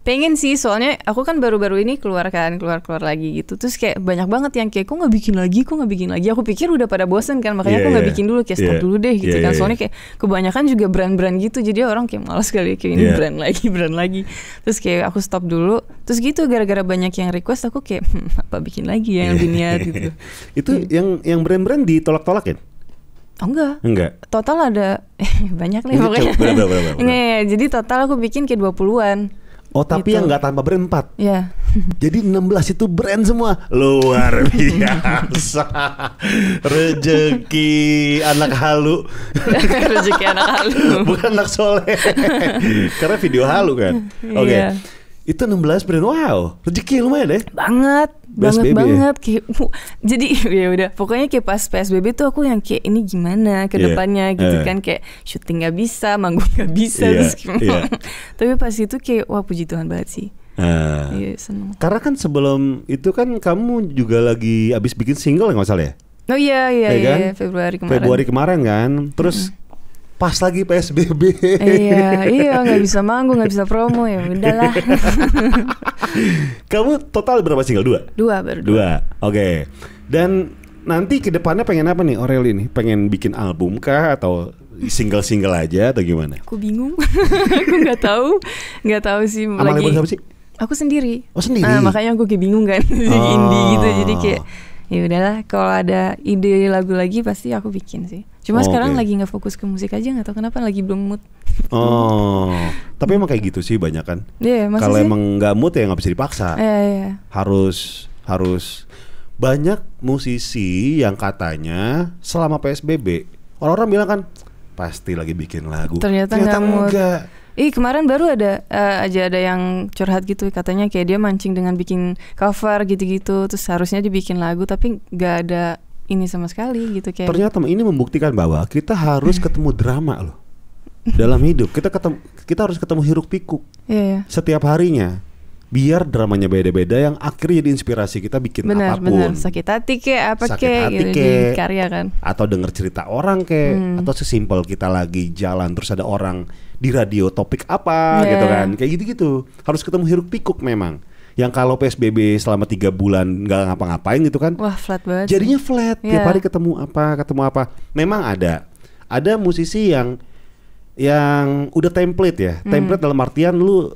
Pengen sih, soalnya aku kan baru-baru ini keluar kan, keluar-keluar lagi gitu. Terus kayak banyak banget yang kayak, kok nggak bikin lagi, kok nggak bikin lagi. Aku pikir udah pada bosen kan, makanya yeah, aku iya, nggak yeah. bikin dulu, kayak iya. stop yeah. dulu deh gitu yeah, kan. Iya, soalnya kayak kebanyakan juga brand-brand gitu, jadi orang kayak malas kali ya, kayak ini yeah. brand lagi, brand lagi. Terus kayak aku stop dulu. Terus gitu gara-gara banyak yang request, aku kayak hm, apa bikin lagi ya yang dunia gitu. Itu yeah. yang yang brand-brand ditolak tolak Ya? Oh enggak. Enggak. Total ada eh, banyak nih pokoknya. Berapa, berapa, jadi total aku bikin kayak 20-an. Oh tapi gitu. yang nggak tanpa brand 4 yeah. Jadi 16 itu brand semua Luar biasa Rezeki anak halu Rezeki anak halu Bukan anak soleh Karena video halu kan Oke okay. Iya. yeah itu 16 brand wow rezeki lumayan deh ya? banget banget PSBB ya? banget ya? kayak jadi ya udah pokoknya kayak pas PSBB tuh aku yang kayak ini gimana kedepannya iya. gitu uh. kan kayak syuting nggak bisa manggung nggak bisa yeah. terus yeah. tapi pas itu kayak wah puji Tuhan banget sih uh. ya, seneng. Karena kan sebelum itu kan kamu juga lagi abis bikin single ya, nggak masalah ya? Oh iya iya iya, iya kan? Iya, Februari kemarin. Februari kemarin kan. Terus hmm pas lagi PSBB. iya, iya nggak bisa manggung, nggak bisa promo ya udahlah. Kamu total berapa single? Dua? Dua baru. Dua. Oke. Okay. Dan nanti ke depannya pengen apa nih Aureli ini? Pengen bikin album kah atau single-single aja atau gimana? Aku bingung. aku nggak tahu. Nggak tahu sih Amal lagi. Apa sih? Aku sendiri. Oh sendiri. Nah, makanya aku kayak bingung kan. Oh. indie gitu. Jadi kayak oh ya udahlah kalau ada ide lagu lagi pasti aku bikin sih cuma oh, sekarang lagi nggak fokus ke musik aja nggak tahu kenapa lagi belum mood oh tapi emang kayak gitu sih banyak kan yeah, kalau emang nggak mood ya nggak bisa dipaksa yeah, yeah. harus harus banyak musisi yang katanya selama psbb orang-orang bilang kan pasti lagi bikin lagu ternyata, ternyata enggak, enggak. Ih kemarin baru ada uh, aja ada yang curhat gitu katanya kayak dia mancing dengan bikin cover gitu-gitu terus harusnya dibikin lagu tapi nggak ada ini sama sekali gitu kayak. Ternyata ini membuktikan bahwa kita harus hmm. ketemu drama loh dalam hidup kita ketemu kita harus ketemu hiruk pikuk yeah, yeah. setiap harinya biar dramanya beda-beda yang akhirnya jadi inspirasi kita bikin bener, apapun. Bener. Sakit hati ke apa Sakit ke hati gitu, ke, di karya kan. Atau denger cerita orang ke hmm. atau sesimpel kita lagi jalan terus ada orang di radio topik apa yeah. gitu kan. Kayak gitu-gitu. Harus ketemu hiruk pikuk memang. Yang kalau PSBB selama tiga bulan nggak ngapa-ngapain gitu kan. Wah, flat banget. Jadinya flat. Yeah. Tiap iya. hari ketemu apa, ketemu apa. Memang ada. Ada musisi yang yang udah template ya. Hmm. Template dalam artian lu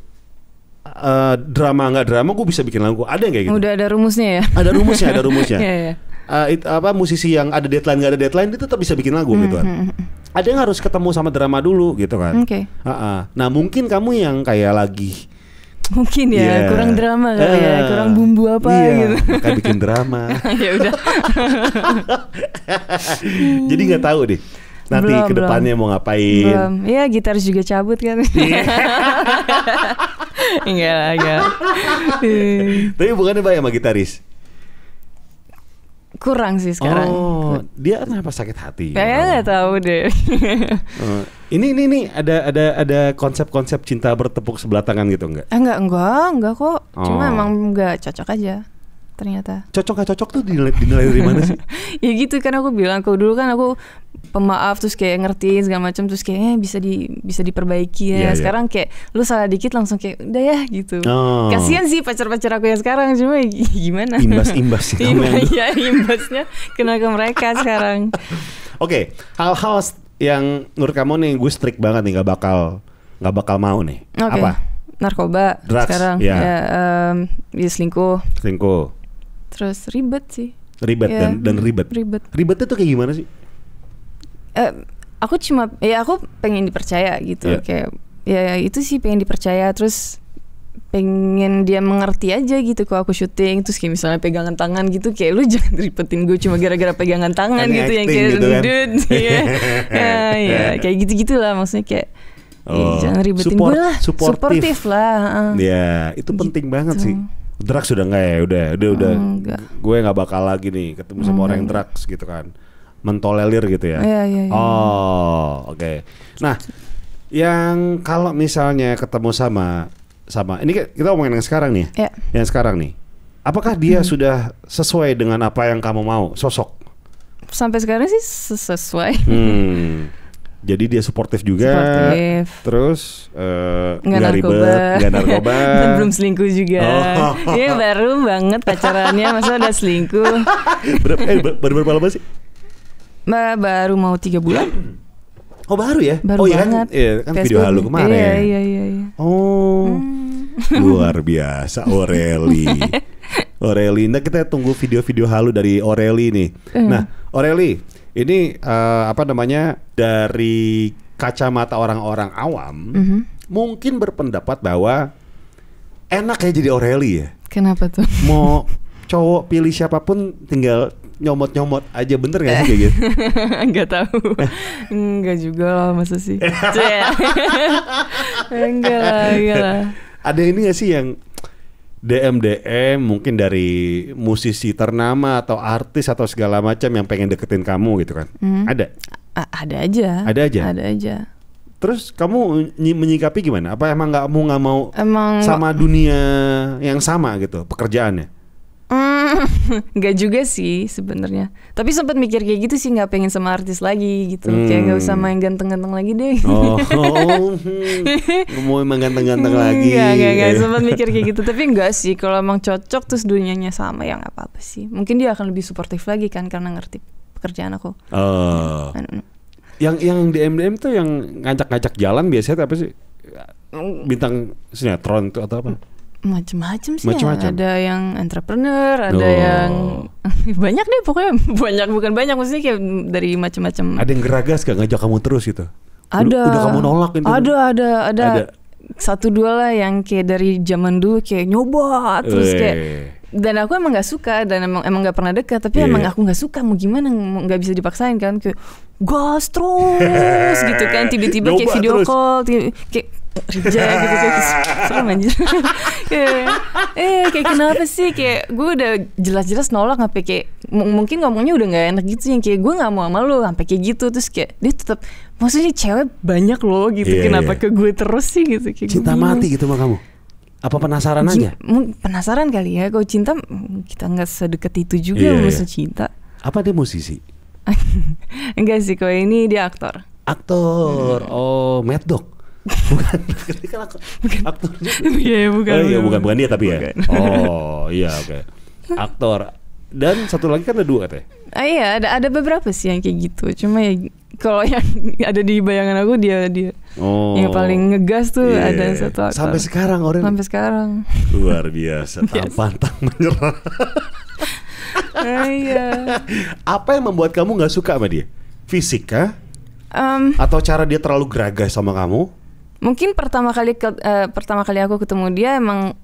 uh, drama nggak drama gue bisa bikin lagu ada nggak gitu udah ada rumusnya ya ada rumusnya ada rumusnya yeah, yeah. Uh, it, apa musisi yang ada deadline nggak ada deadline itu tetap bisa bikin lagu mm -hmm. gitu kan hmm, hmm. ada yang harus ketemu sama drama dulu gitu kan okay. uh -uh. nah mungkin kamu yang kayak lagi mungkin ya yeah. kurang drama kan uh, ya eh. kurang bumbu apa yeah. gitu kayak bikin drama ya udah jadi nggak tahu deh nanti belum, kedepannya belum. mau ngapain belum ya gitar juga cabut kan iya. enggak lah, enggak. Tapi bukannya banyak sama gitaris? kurang sih sekarang. Oh, dia kenapa sakit hati? Kayaknya oh. nggak tahu deh. Oh, ini ini ini ada ada ada konsep-konsep cinta bertepuk sebelah tangan gitu nggak? Eh, nggak enggak enggak kok. Cuma oh. emang nggak cocok aja ternyata. Cocok gak cocok tuh dinilai, dinilai dari mana sih? ya gitu kan aku bilang aku dulu kan aku pemaaf terus kayak ngertiin segala macam terus kayaknya eh, bisa di bisa diperbaiki ya. Yeah, iya. sekarang kayak lu salah dikit langsung kayak udah ya gitu. Oh. Kasihan sih pacar-pacar aku yang sekarang cuma gimana? Imbas-imbas sih kamu ya imbasnya kena ke mereka sekarang. Oke, okay, hal-hal yang menurut kamu nih gue strict banget nih gak bakal gak bakal mau nih. Okay. Apa? Narkoba Drugs, sekarang yeah. ya, um, ya selingkuh. Selingkuh terus ribet sih ribet yeah. dan dan ribet ribet ribetnya tuh kayak gimana sih uh, aku cuma ya aku pengen dipercaya gitu yeah. kayak ya itu sih pengen dipercaya terus pengen dia mengerti aja gitu kalau aku syuting terus kayak misalnya pegangan tangan gitu kayak lu jangan ribetin gue cuma gara-gara pegangan tangan gitu yang kayak gitu kan? dude ya yeah. kayak gitu gitulah maksudnya kayak eh, oh, ya, jangan ribetin Support, gue lah supportif lah ya itu penting gitu. banget sih drugs sudah enggak ya udah udah udah oh, enggak. gue nggak bakal lagi nih ketemu sama hmm. orang yang drugs gitu kan mentolerir gitu ya ya, ya, ya. oh oke okay. nah yang kalau misalnya ketemu sama sama ini kita ngomongin yang sekarang nih ya. Iya. yang sekarang nih apakah dia hmm. sudah sesuai dengan apa yang kamu mau sosok sampai sekarang sih sesuai hmm. jadi dia suportif juga Supportive. terus uh, nggak, ribet, nggak narkoba dan belum selingkuh juga oh. dia baru banget pacarannya masa udah selingkuh eh, Ber eh, baru berapa lama sih baru mau tiga bulan oh baru ya baru oh iya kan? banget. kan, iya, kan Facebook. video halu kemarin iya iya iya, iya. oh hmm. luar biasa Oreli Oreli nah kita tunggu video-video halu dari Oreli nih uh. nah Oreli ini uh, apa namanya dari kacamata orang-orang awam mm -hmm. mungkin berpendapat bahwa enak ya jadi Aureli ya. Kenapa tuh? Mau cowok pilih siapapun tinggal nyomot-nyomot aja bener gak sih kayak gitu? Enggak tahu. Enggak juga lah masa sih. enggak lah, enggak lah. Ada ini gak sih yang DM DM mungkin dari musisi ternama atau artis atau segala macam yang pengen deketin kamu gitu kan? Hmm. Ada? A ada aja. Ada aja. Ada aja. Terus kamu menyikapi gimana? Apa emang nggak mau nggak mau emang... sama dunia yang sama gitu pekerjaannya? nggak juga sih sebenarnya tapi sempat mikir kayak gitu sih nggak pengen sama artis lagi gitu hmm. kayak nggak usah hmm. main ganteng-ganteng lagi deh oh, hmm. mau emang ganteng-ganteng lagi nggak nggak nggak sempat mikir kayak gitu tapi nggak sih kalau emang cocok terus dunianya sama ya nggak apa-apa sih mungkin dia akan lebih suportif lagi kan karena ngerti pekerjaan aku oh. Nah, nah, nah. yang yang di MDM tuh yang ngacak-ngacak jalan biasanya apa sih bintang sinetron tuh atau apa macam-macam sih macem -macem. Ya. ada yang entrepreneur ada oh. yang banyak deh pokoknya banyak bukan banyak maksudnya kayak dari macam-macam ada yang geragas gak ngajak kamu terus gitu ada udah, udah kamu nolak gitu ada ada ada, ada. satu dua lah yang kayak dari zaman dulu kayak nyoba terus Wee. kayak dan aku emang nggak suka dan emang emang nggak pernah dekat tapi yeah. emang iya. aku nggak suka mau gimana nggak bisa dipaksain kan kayak gas terus gitu kan tiba-tiba kayak video terus. call kayak Rija gitu kayak gitu. serem anjir eh kayak kenapa sih kayak gue udah jelas-jelas nolak sampai kayak mungkin ngomongnya udah nggak enak gitu yang kayak gue nggak mau sama lu sampai kayak gitu terus kayak dia tetap maksudnya cewek banyak loh gitu yeah, kenapa yeah. ke gue terus sih gitu kayak cinta mati gitu sama kamu apa penasaran aja penasaran kali ya kalau cinta kita nggak sedekat itu juga yeah, musuh yeah. cinta apa dia musisi enggak sih kalau ini dia aktor aktor hmm. oh Mad Dog bukan kan bukan aktor iya, iya, bukan. Oh, iya, bukan, bukan dia tapi ya. Oh, iya oke. Okay. Aktor. Dan satu lagi kan ada dua teh, Ah, iya, ada ada beberapa sih yang kayak gitu. Cuma ya kalau yang ada di bayangan aku dia dia oh. yang paling ngegas tuh yeah. ada iya, satu aktor. Sampai sekarang orang. Sampai sekarang. Luar biasa. Tak Pantang menyerah. Ah, iya. Apa yang membuat kamu nggak suka sama dia? Fisika? Um, Atau cara dia terlalu geragas sama kamu? mungkin pertama kali ke, uh, pertama kali aku ketemu dia emang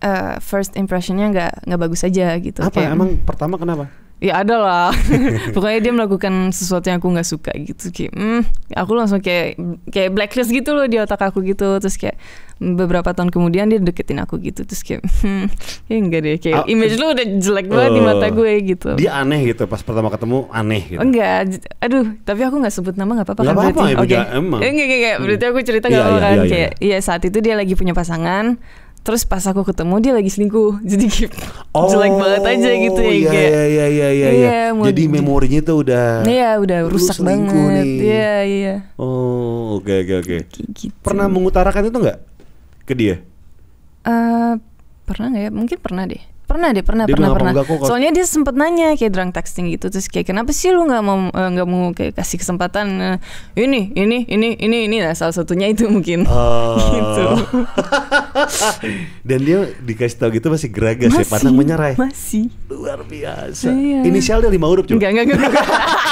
uh, first impressionnya nggak nggak bagus aja gitu. Apa? Kayak, emang pertama kenapa? ya ada lah pokoknya dia melakukan sesuatu yang aku nggak suka gitu kayak mm, aku langsung kayak kayak blacklist gitu loh di otak aku gitu terus kayak beberapa tahun kemudian dia deketin aku gitu terus kayak hmm, ya enggak deh kayak ah, image lu udah jelek banget uh, di mata eh, gue gitu dia aneh gitu pas pertama ketemu aneh gitu enggak aduh tapi aku nggak sebut nama nggak apa-apa kan berarti ya, okay. Eh, enggak enggak berarti hmm. aku cerita nggak yeah, yeah, kan iya, kayak iya ya, saat itu dia lagi punya pasangan terus pas aku ketemu dia lagi selingkuh jadi kayak oh, jelek banget aja gitu ya iya, kayak iya iya iya iya, iya. jadi memorinya tuh udah iya udah rusak banget iya iya oh oke okay, oke okay, oke okay. gitu. pernah mengutarakan itu nggak ke dia uh, pernah gak ya mungkin pernah deh Pernah deh, pernah, dia pernah, pernah. kok, kok. Soalnya dia sempat nanya kayak drunk texting gitu terus kayak kenapa sih lu nggak mau eh, nggak uh, mau kayak kasih kesempatan uh, ini, ini, ini, ini, ini nah salah satunya itu mungkin. Uh... gitu. Dan dia dikasih tau gitu masih geragas masih, ya, pantang menyerah. Masih. Luar biasa. Iya. Inisialnya lima huruf, Enggak, enggak, enggak. enggak.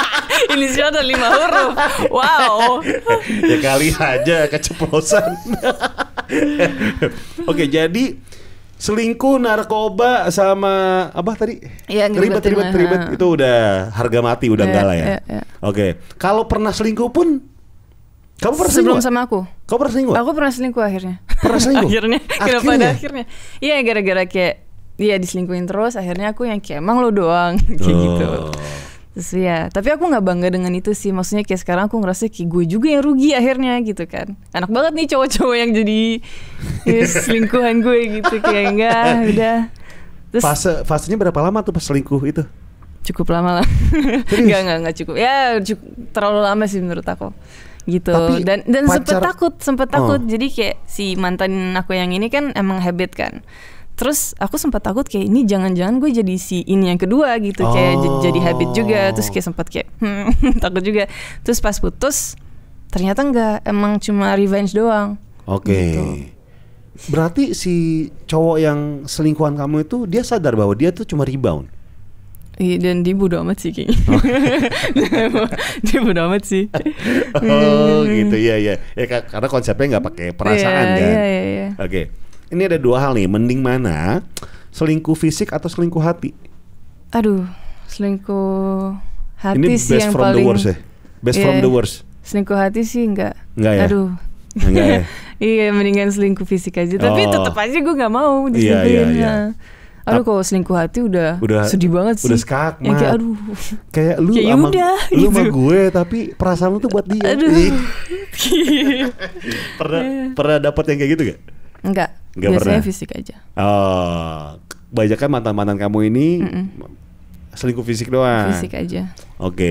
Inisial ada lima huruf. Wow. ya kali aja keceplosan. Oke, jadi selingkuh narkoba sama apa tadi ya, ribet ribet ribet itu udah harga mati udah ya, enggak lah ya, iya, iya. oke okay. kalau pernah selingkuh pun kamu pernah Sebelum selingkuh? sama aku. Kamu pernah selingkuh? Aku pernah selingkuh akhirnya. Pernah selingkuh? akhirnya. akhirnya. ada akhirnya. Iya gara-gara kayak Iya diselingkuhin terus akhirnya aku yang kayak emang lo doang kayak gitu. Oh. Terus ya, tapi aku nggak bangga dengan itu sih. Maksudnya kayak sekarang aku ngerasa kayak gue juga yang rugi akhirnya gitu kan. Enak banget nih cowok-cowok yang jadi selingkuhan gue gitu kayak enggak udah. Terus, Fase fasenya berapa lama tuh pas selingkuh itu? Cukup lama lah. Enggak enggak enggak cukup. Ya cukup, terlalu lama sih menurut aku gitu Tapi dan dan pacar... sempet takut sempet takut oh. jadi kayak si mantan aku yang ini kan emang habit kan terus aku sempat takut kayak ini jangan-jangan gue jadi si ini yang kedua gitu oh. kayak jadi habit juga terus kayak sempat kayak hmm, takut juga terus pas putus ternyata enggak emang cuma revenge doang oke okay. gitu. berarti si cowok yang selingkuhan kamu itu dia sadar bahwa dia tuh cuma rebound Iya dan dia bodo amat sih kayaknya oh. Dia bodo amat sih Oh gitu iya, iya. ya ya, ya Karena konsepnya nggak pakai perasaan yeah, kan yeah, yeah, yeah. Oke okay. Ini ada dua hal nih, mending mana? Selingkuh fisik atau selingkuh hati? Aduh, selingkuh hati ini sih yang paling the worst, eh? Best yeah, from the ya? iya. worst. Selingkuh hati sih enggak. Enggak ya. Aduh. Enggak ya. iya, mendingan selingkuh fisik aja. Tapi oh. tetap aja gue nggak mau iya, di Iya, iya, iya. Aduh kalau selingkuh hati udah, udah sedih banget sih. Udah skak ya, kayak aduh. Kayak lu kayak ya sama udah, lu gitu. sama gue tapi perasaan lu tuh buat dia. Aduh. pernah yeah. pernah dapat yang kayak gitu gak? Enggak. Gak Biasanya pernah. fisik aja. Oh, banyak kan mantan-mantan kamu ini mm -mm. selingkuh fisik doang. Fisik aja. Oke.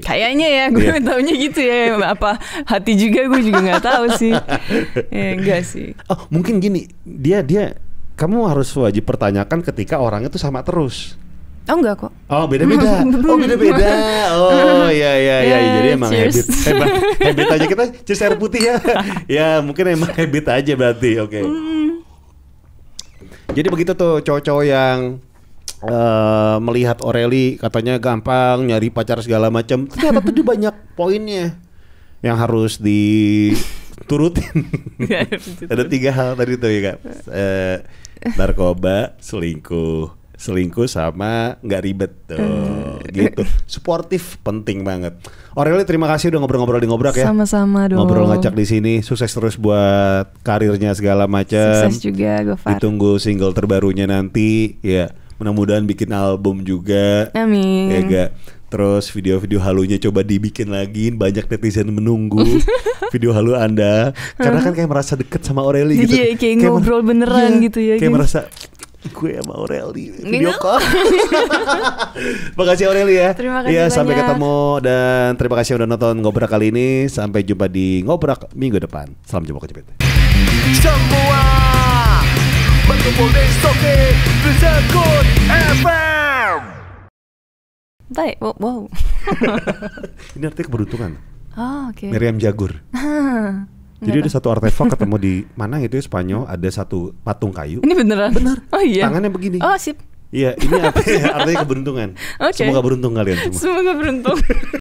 Okay. Kayaknya ya, gue yeah. taunya gitu ya. Apa hati juga gue juga nggak tahu sih. ya, enggak sih. Oh, mungkin gini, dia dia kamu harus wajib pertanyakan ketika orangnya tuh sama terus. Oh enggak kok. Oh beda-beda. Oh beda-beda. Oh iya, iya, iya. ya ya ya. Yeah, Jadi emang cheers. habit. Habit aja kita cheers air putih ya. ya mungkin emang habit aja berarti. Oke. Okay. Mm. Jadi begitu tuh cowok-cowok yang Uh, melihat Oreli katanya gampang nyari pacar segala macam ternyata tuh banyak poinnya yang iya, harus diturutin ada tiga hal tadi tuh ya kak uh, narkoba selingkuh selingkuh sama nggak ribet tuh hmm. gitu sportif penting banget Aurelia terima kasih udah ngobrol-ngobrol di ngobrak ya sama-sama dong ngobrol ngacak di sini sukses terus buat karirnya segala macam sukses juga Gofar ditunggu single terbarunya nanti ya mudah-mudahan bikin album juga amin ya gak Terus video-video halunya coba dibikin lagi, banyak netizen menunggu video halu Anda. Karena hmm. kan kayak merasa deket sama Aureli gitu. Iya, kayak, kayak ngobrol beneran iya, gitu ya. Kayak gitu. merasa gue sama Aureli video Gino. call. Makasih Aureli ya. Terima kasih. Ya, banyak. sampai ketemu dan terima kasih udah nonton ngobrol kali ini. Sampai jumpa di ngobrol minggu depan. Salam jumpa kejepit. Semua di FM. Baik, wow. wow. ini artinya keberuntungan. Oh, oke. Okay. Miriam Jagur. Jadi ada satu artefak ketemu di mana gitu ya Spanyol ada satu patung kayu. Ini beneran? Bener. Oh iya. Tangannya begini. Oh sip. Iya, ini artinya, artinya keberuntungan. Okay. Semoga beruntung kalian semua. Semoga beruntung.